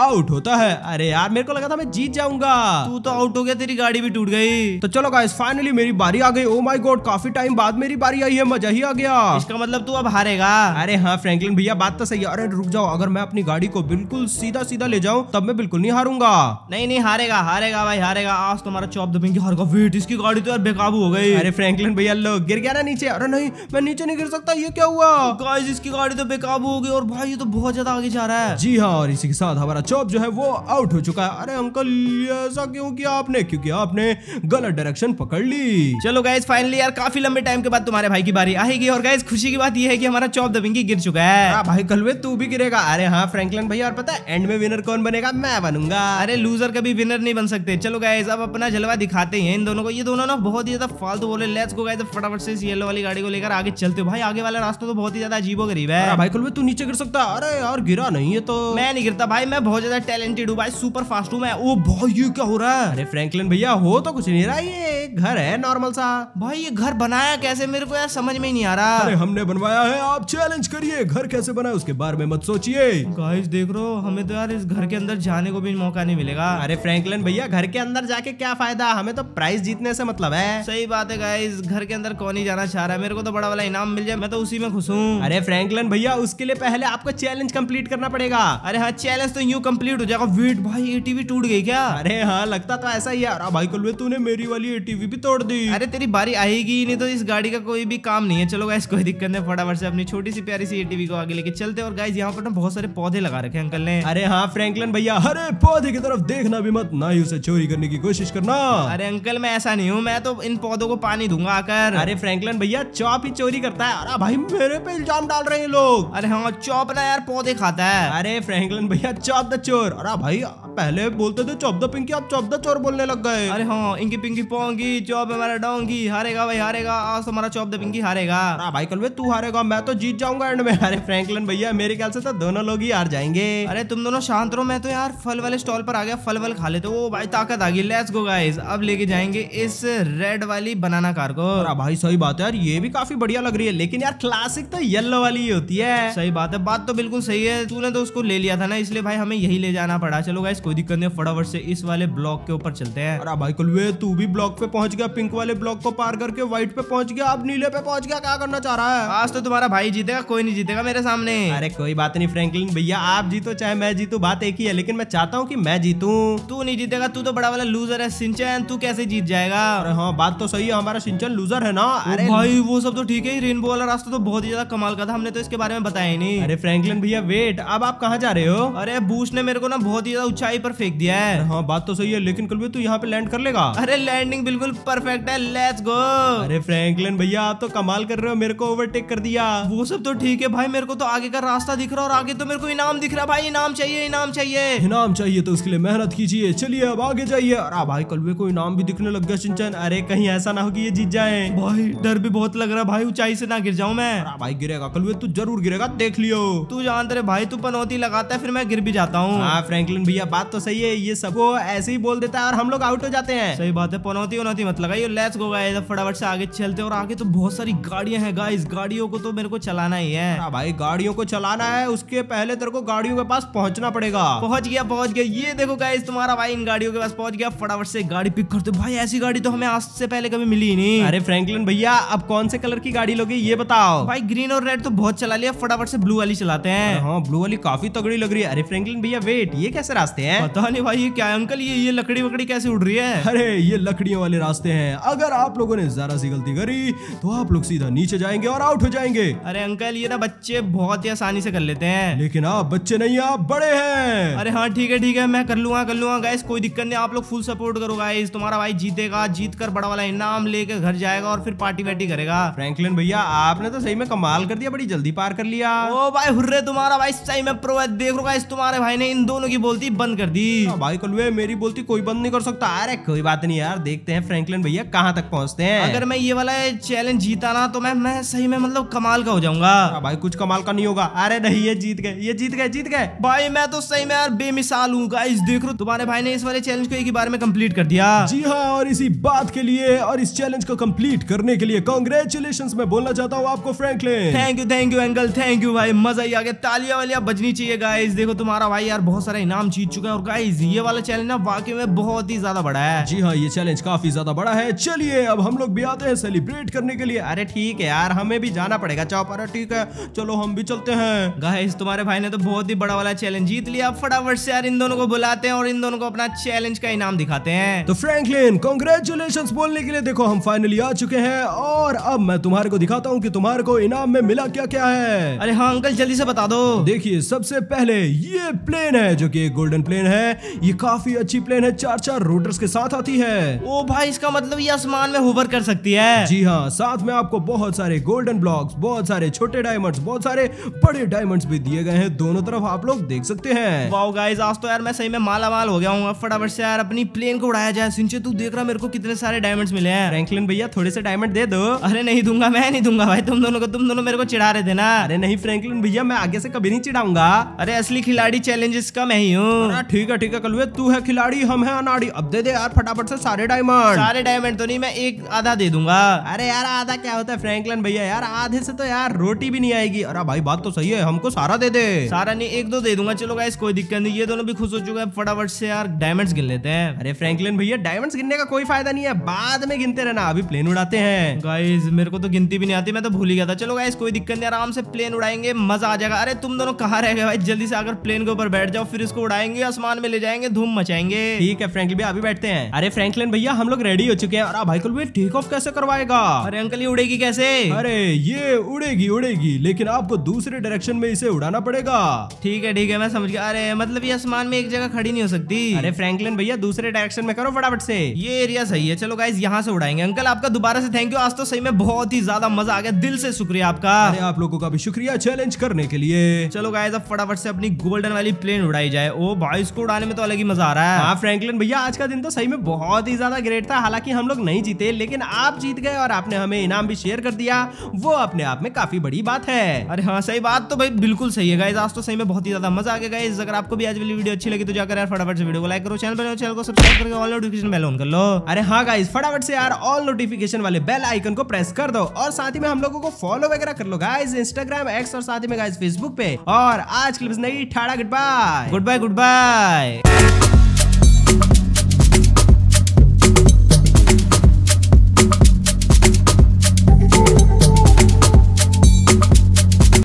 आउट होता है अरे यार मेरे को लगा था मैं जीत जाऊंगा तू तो आउट हो गया तेरी गाड़ी भी टूट गई तो चलो गाइस फाइनली मेरी बारी आ गई ओ माई गॉड काफी टाइम बाद में मेरी बारी आई है मजा ही आ गया इसका मतलब तू अब हारेगा अरे हाँ फ्रैंकलिन भैया बात तो सही है अरे रुक जाओ अगर मैं अपनी गाड़ी को बिल्कुल सीधा सीधा ले जाऊँ तब मैं बिल्कुल नहीं हारूंगा नहीं नहीं हारेगा हारेगा भाई हारेगा आज तुम्हारा चौप दबेंगे का वेट इसकी गाड़ी तो यार बेकाबू हो गई अरे फ्रेंकलिन भैया लो गिर गया ना नीचे अरे नहीं मैं नीचे नहीं गिर सकता ये क्या हुआ गाइस इसकी गाड़ी तो बेकाबू हो गई और भाई ये तो बहुत ज्यादा आगे जा रहा है जी हाँ और इसी के साथ हमारा चौप जो है वो आउट हो चुका है अरे अंकल ऐसा क्यों किया आपने क्योंकि आपने गलत डायरेक्शन पकड़ ली चलो गाइज फाइनली यार काफी लंबे टाइम के बाद तुम्हारे भाई की बारी आएगी और गाइज खुशी की बात यह है कि हमारा चौप दबिंगी गिर चुका है हाँ, भाई कलवे तू भी गिरेगा अरे हाँ फ्रेंकलन भाई और पता है एंड में विनर कौन बनेगा मैं बनूंगा अरे लूजर कभी विनर नहीं बन सकते चलो गाइज अब अपना जलवा दिखाते हैं इन दोनों को ये दोनों ना बहुत ही ज्यादा फालतू बोले लेट्स गो गाइज फटाफट से येलो वाली गाड़ी को लेकर आगे चलते हो भाई आगे वाला रास्ता तो बहुत ही ज्यादा अजीबो गरीब है भाई कलवे तू नीचे गिर सकता अरे यार गिरा नहीं है तो मैं नहीं गिरता भाई मैं बहुत ज्यादा टैलेंटेड हूँ भाई सुपर फास्ट हूँ मैं ओ भाई ये क्या हो रहा है अरे फ्रैंकलिन भैया हो तो कुछ नहीं रहा ये घर है नॉर्मल सा भाई ये घर बनाया कैसे कैसे मेरे को यार समझ में नहीं आ रहा अरे हमने बनवाया है आप चैलेंज करिए घर कैसे बनाए उसके बारे में मत सोचिए गाइस देख रो हमें तो यार इस घर के अंदर जाने को भी मौका नहीं मिलेगा अरे फ्रैंकलिन भैया घर के अंदर जाके क्या फायदा हमें तो प्राइस जीतने से मतलब है सही बात है गाइस घर के अंदर कौन ही जाना चाह रहा है मेरे को तो बड़ा वाला इनाम मिल जाए मैं तो उसी में खुश हूँ अरे फ्रैंकलिन भैया उसके लिए पहले आपको चैलेंज कम्प्लीट करना पड़ेगा अरे हाँ चैलेंज तो यू कम्प्लीट हो जाएगा वेट भाई टीवी टूट गई क्या अरे हाँ लगता तो ऐसा ही है भाई कल तूने मेरी वाली टीवी भी तोड़ दी अरे तेरी बारी आएगी नहीं तो इस गाड़ी का कोई भी काम नहीं है चलो गाइस कोई दिक्कत नहीं फटाफट से अपनी छोटी सी प्यारी सी एटीवी को आगे लेके चलते और गाइस यहाँ पर ना बहुत सारे पौधे लगा रखे अंकल ने अरे हाँ फ्रैंकलिन भैया अरे पौधे की तरफ देखना भी मत ना ही उसे चोरी करने की कोशिश करना अरे अंकल मैं ऐसा नहीं हूँ मैं तो इन पौधों को पानी दूंगा आकर अरे फ्रेंकलन भैया चौप ही चोरी करता है अरे भाई मेरे पे इल्जाम डाल रहे हैं लोग अरे हाँ चौप ना यार पौधे खाता है अरे फ्रेंकलन भैया चौप द चोर अरे भाई पहले बोलते थे चौप द पिंकी आप चौप द चोर बोलने लग गए अरे हाँ इनकी पिंकी पोंगी चौप हमारा डोंगी हारेगा भाई हारेगा तुम्हारा चौप दबिंगी हाँ। हारेगा हाँ, भाई कल तू हारेगा मैं तो जीत जाऊंगा एंड में अरे फ्रैंकलिन भैया मेरे ख्याल से तो दोनों लोग ही हार जाएंगे अरे तुम दोनों शांत रहो मैं तो यार फल वाले स्टॉल पर आ गया फल वल खा लेते हो भाई ताकत आ गई लेट्स गो गाइज अब लेके जाएंगे इस रेड वाली बनाना कार को भाई सही बात है यार ये भी काफी बढ़िया लग रही है लेकिन यार क्लासिक तो येलो वाली ही होती है सही बात है बात तो बिल्कुल सही है तूने तो उसको ले लिया था ना इसलिए भाई हमें यही ले जाना पड़ा चलो गाइस कोई दिक्कत नहीं फटाफट से इस वाले ब्लॉक के ऊपर चलते हैं अरे भाई कुलवे तू भी ब्लॉक पे पहुंच गया पिंक वाले ब्लॉक को पार करके व्हाइट पे पहुंच गया गया अब नीले पे पहुंच गया क्या करना चाह रहा है आज तो तुम्हारा भाई जीतेगा कोई नहीं जीतेगा मेरे सामने अरे कोई बात नहीं फ्रैंकलिन भैया आप जीतो चाहे मैं जीतू बात एक ही है लेकिन मैं चाहता हूँ की मैं जीतू तू नहीं जीतेगा तू तो बड़ा वाला लूजर है सिंचन तू कैसे जीत जाएगा अरे हाँ बात तो सही है हमारा सिंचन लूजर है ना अरे भाई वो सब तो ठीक है रेनबो वाला रास्ता तो बहुत ही ज्यादा कमाल का था हमने तो इसके बारे में बताया ही नहीं अरे फ्रेंकलिन भैया वेट अब आप कहाँ जा रहे हो अरे बूस ने मेरे को ना बहुत ही ज्यादा ऊंचाई पर फेंक दिया है हाँ बात तो सही है लेकिन कल भी तू यहाँ पे लैंड कर लेगा अरे लैंडिंग बिल्कुल परफेक्ट है लेट्स गो अरे फ्रैंकलिन लेकिन भैया आप तो कमाल कर रहे हो मेरे को ओवरटेक कर दिया वो सब तो ठीक है भाई मेरे को तो आगे का रास्ता दिख रहा और आगे तो मेरे को इनाम दिख रहा भाई इनाम चाहिए इनाम चाहिए इनाम चाहिए तो उसके लिए मेहनत कीजिए चलिए अब आगे जाइए अरे भाई कलवे को इनाम भी दिखने लग गया चिंचन अरे कहीं ऐसा ना हो कि ये जीत जाए भाई डर भी बहुत लग रहा है भाई ऊंचाई से ना गिर जाऊं मैं भाई गिरेगा कलवे तू जरूर गिरेगा देख लियो तू जानते भाई तू पनौती लगाता है फिर मैं गिर भी जाता हूँ हाँ फ्रैंकलिन भैया बात तो सही है ये सबको ऐसे ही बोल देता है और हम लोग आउट हो जाते हैं सही बात है पनौती मतलब मत गो फटाफट से आगे चलते और आगे तो बहुत सारी गाड़ियां हैं गाइस गाड़ियों को तो मेरे को चलाना ही है हाँ भाई गाड़ियों को चलाना है उसके पहले तेरे को गाड़ियों के पास पहुंचना पड़ेगा पहुंच गया पहुंच गया ये देखो गाइस तुम्हारा भाई इन गाड़ियों के पास पहुंच गया फटाफट से गाड़ी पिक करते भाई ऐसी गाड़ी तो हमें आज से पहले कभी मिली ही नहीं अरे फ्रेंकलिन भैया अब कौन से कलर की गाड़ी लोगे ये बताओ भाई ग्रीन और रेड तो बहुत चला लिया फटाफट से ब्लू वाली चलाते हैं हाँ ब्लू वाली काफी तगड़ी लग रही है अरे फ्रेंकलिन भैया वेट ये कैसे रास्ते है पता नहीं भाई ये क्या अंकल ये ये लकड़ी वकड़ी कैसे उड़ रही है अरे ये लकड़ियों वाले रास्ते हैं अगर आप लोगों ने जरा सी गलती करी तो आप लोग सीधा नीचे जाएंगे और आउट हो जाएंगे अरे अंकल ये ना बच्चे बहुत ही आसानी से कर लेते हैं लेकिन आप बच्चे नहीं आप बड़े हैं अरे हाँ ठीक है ठीक है मैं कर लूंगा कर लूंगा गाइस कोई दिक्कत नहीं आप लोग फुल सपोर्ट करो गाइस तुम्हारा भाई जीतेगा जीत कर बड़ा वाला इनाम लेके घर जाएगा और फिर पार्टी वार्टी करेगा फ्रैंकलिन भैया आपने तो सही में कमाल कर दिया बड़ी जल्दी पार कर लिया ओ भाई हुर्रे तुम्हारा भाई सही में प्रो देख रहा इस तुम्हारे भाई ने इन दोनों की बोलती बंद कर दी हाँ, भाई कलुए मेरी बोलती कोई बंद नहीं कर सकता अरे कोई बात नहीं यार देखते हैं फ्रैंकलिन भैया कहाँ तक पहुँचते हैं अगर मैं ये वाला चैलेंज जीता ना तो मैं मैं सही में मतलब कमाल का हो जाऊंगा हाँ भाई कुछ कमाल का नहीं होगा अरे नहीं ये जीत गए ये जीत गए जीत गए भाई मैं तो सही में यार बेमिसाल हूँ गाइस देख रो तुम्हारे भाई ने इस वाले चैलेंज को एक ही बार में कम्प्लीट कर दिया जी हाँ और इसी बात के लिए और इस चैलेंज को कम्प्लीट करने के लिए कॉन्ग्रेचुलेशन मैं बोलना चाहता हूँ आपको Franklin thank you thank you uncle thank you भाई मजा ही आ गया तालिया वालिया बजनी चाहिए गाइस देखो तुम्हारा भाई यार बहुत सारा इनाम जीत चुका है और गाइस ये वाला चैलेंज ना वाकई में बहुत ही ज्यादा बड़ा है जी हाँ ये चैलेंज काफी ज्यादा बड़ा है चलिए अब हम लोग भी आते हैं सेलिब्रेट करने के लिए अरे ठीक है यार हमें भी जाना पड़ेगा चौप अरे ठीक है चलो हम भी चलते हैं गाइस तुम्हारे भाई ने तो बहुत ही बड़ा वाला चैलेंज जीत लिया फटाफट से यार इन दोनों को बुलाते हैं और इन दोनों को अपना चैलेंज का इनाम दिखाते हैं तो फ्रेंकलिन कॉन्ग्रेचुलेशन बोलने के लिए देखो हम फाइनली आ चुके हैं और अब मैं तुम्हारे को दिखाता हूँ की तुम्हारे को इनाम में मिला क्या क्या है अरे हाँ अंकल जल्दी से बता दो देखिए सबसे पहले ये प्लेन है जो की गोल्डन प्लेन है ये काफी अच्छी प्लेन है चार चार रोटर्स के साथ आती है ओ भाई इसका मतलब ये आसमान में होवर कर सकती है जी हाँ साथ में आपको बहुत सारे गोल्डन ब्लॉक्स बहुत सारे छोटे डायमंड्स बहुत सारे बड़े डायमंड्स भी दिए गए हैं दोनों तरफ आप लोग देख सकते हैं वाओ गाइस आज तो यार मैं सही में माला माल हो गया हूँ फटाफट से यार अपनी प्लेन को उड़ाया जाए सिंचे तू देख रहा मेरे को कितने सारे डायमंड मिले हैं फ्रेंकलिन भैया थोड़े से डायमंड दे दो अरे नहीं दूंगा मैं नहीं दूंगा भाई तुम दोनों को तुम दोनों मेरे को चिड़ा रहे देना अरे नहीं फ्रेंकलिन भैया मैं आगे से कभी नहीं चिड़ाऊंगा अरे असली खिलाड़ी चैलेंजेस का मैं ही हूँ ठीक है ठीक है कलुए तू है खिलाड़ी हम है अनाड़ी अब दे दे यार फटाफट से सारे डायमंड सारे डायमंड तो नहीं मैं एक आधा दे दूंगा अरे अरे यार आधा क्या होता है फ्रैंकलन भैया यार आधे से तो यार रोटी भी नहीं आएगी अरे भाई बात तो सही है हमको सारा दे दे सारा नहीं एक दो दे दूंगा चलो गाइस कोई दिक्कत नहीं ये दोनों भी खुश हो चुके हैं फटाफट से यार डायमंड्स गिन लेते हैं अरे फ्रेंकलिन भैया डायमंड्स गिनने का कोई फायदा नहीं है बाद में गिनते रहना अभी प्लेन उड़ाते हैं गाइज मेरे को तो गिनती भी नहीं आती मैं तो भूल ही गया था चलो गाइस कोई दिक्कत नहीं आराम से प्लेन उड़ाएंगे मजा आ जाएगा अरे तुम दोनों कहाँ रह गए भाई जल्दी से अगर प्लेन के ऊपर बैठ जाओ फिर इसको उड़ाएंगे आसमान में ले जाएंगे धूम मचाएंगे ठीक है फ्रेंकलिन भैया अभी बैठते हैं अरे फ्रेंकलिन भैया हम लोग रेडी हो चुके हैं और भाई भी टेक ऑफ कैसे करवाएगा अरे अंकल ये उड़ेगी कैसे अरे ये उड़ेगी उड़ेगी लेकिन आपको दूसरे डायरेक्शन में इसे उड़ाना पड़ेगा ठीक है ठीक है मैं समझ गया अरे मतलब ये आसमान में एक जगह खड़ी नहीं हो सकती अरे फ्रैंकलिन भैया दूसरे डायरेक्शन में करो फटाफट से ये एरिया सही है चलो गाइज यहाँ से उड़ाएंगे अंकल आपका दोबारा से थैंक यू आज तो सही में बहुत ही ज्यादा मजा आ गया दिल से शुक्रिया आपका आप लोगों का भी शुक्रिया चैलेंज करने के लिए चलो गाइज अब फटाफट से अपनी गोल्डन वाली प्लेन उड़ाई जाए ओ भाई इसको उड़ाने में तो अलग ही मजा आ रहा है हाँ भैया आज का दिन तो सही में बहुत ही ज्यादा ग्रेट था हालांकि हम लोग नहीं जीते लेकिन आप जीत गए और आप आपने हमें इनाम भी शेयर कर दिया वो अपने आप में काफी बड़ी बात है अरे हाँ सही बात तो भाई बिल्कुल सही है गाइज आज तो सही में बहुत ही ज्यादा मजा आ गया गाइज अगर आपको भी आज वाली वीडियो अच्छी लगी तो जाकर यार फटाफट से वीडियो को लाइक करो चैनल पर चैनल को सब्सक्राइब करके ऑल नोटिफिकेशन बेल ऑन कर लो अरे हाँ गाइज फटाफट से यार ऑल नोटिफिकेशन वाले बेल आइकन को प्रेस कर दो और साथ ही में हम लोगों को फॉलो वगैरह कर लो गाइज इंस्टाग्राम एक्स और साथ ही में गाइज फेसबुक पे और आज के नहीं ठाड़ा good bye good bye good bye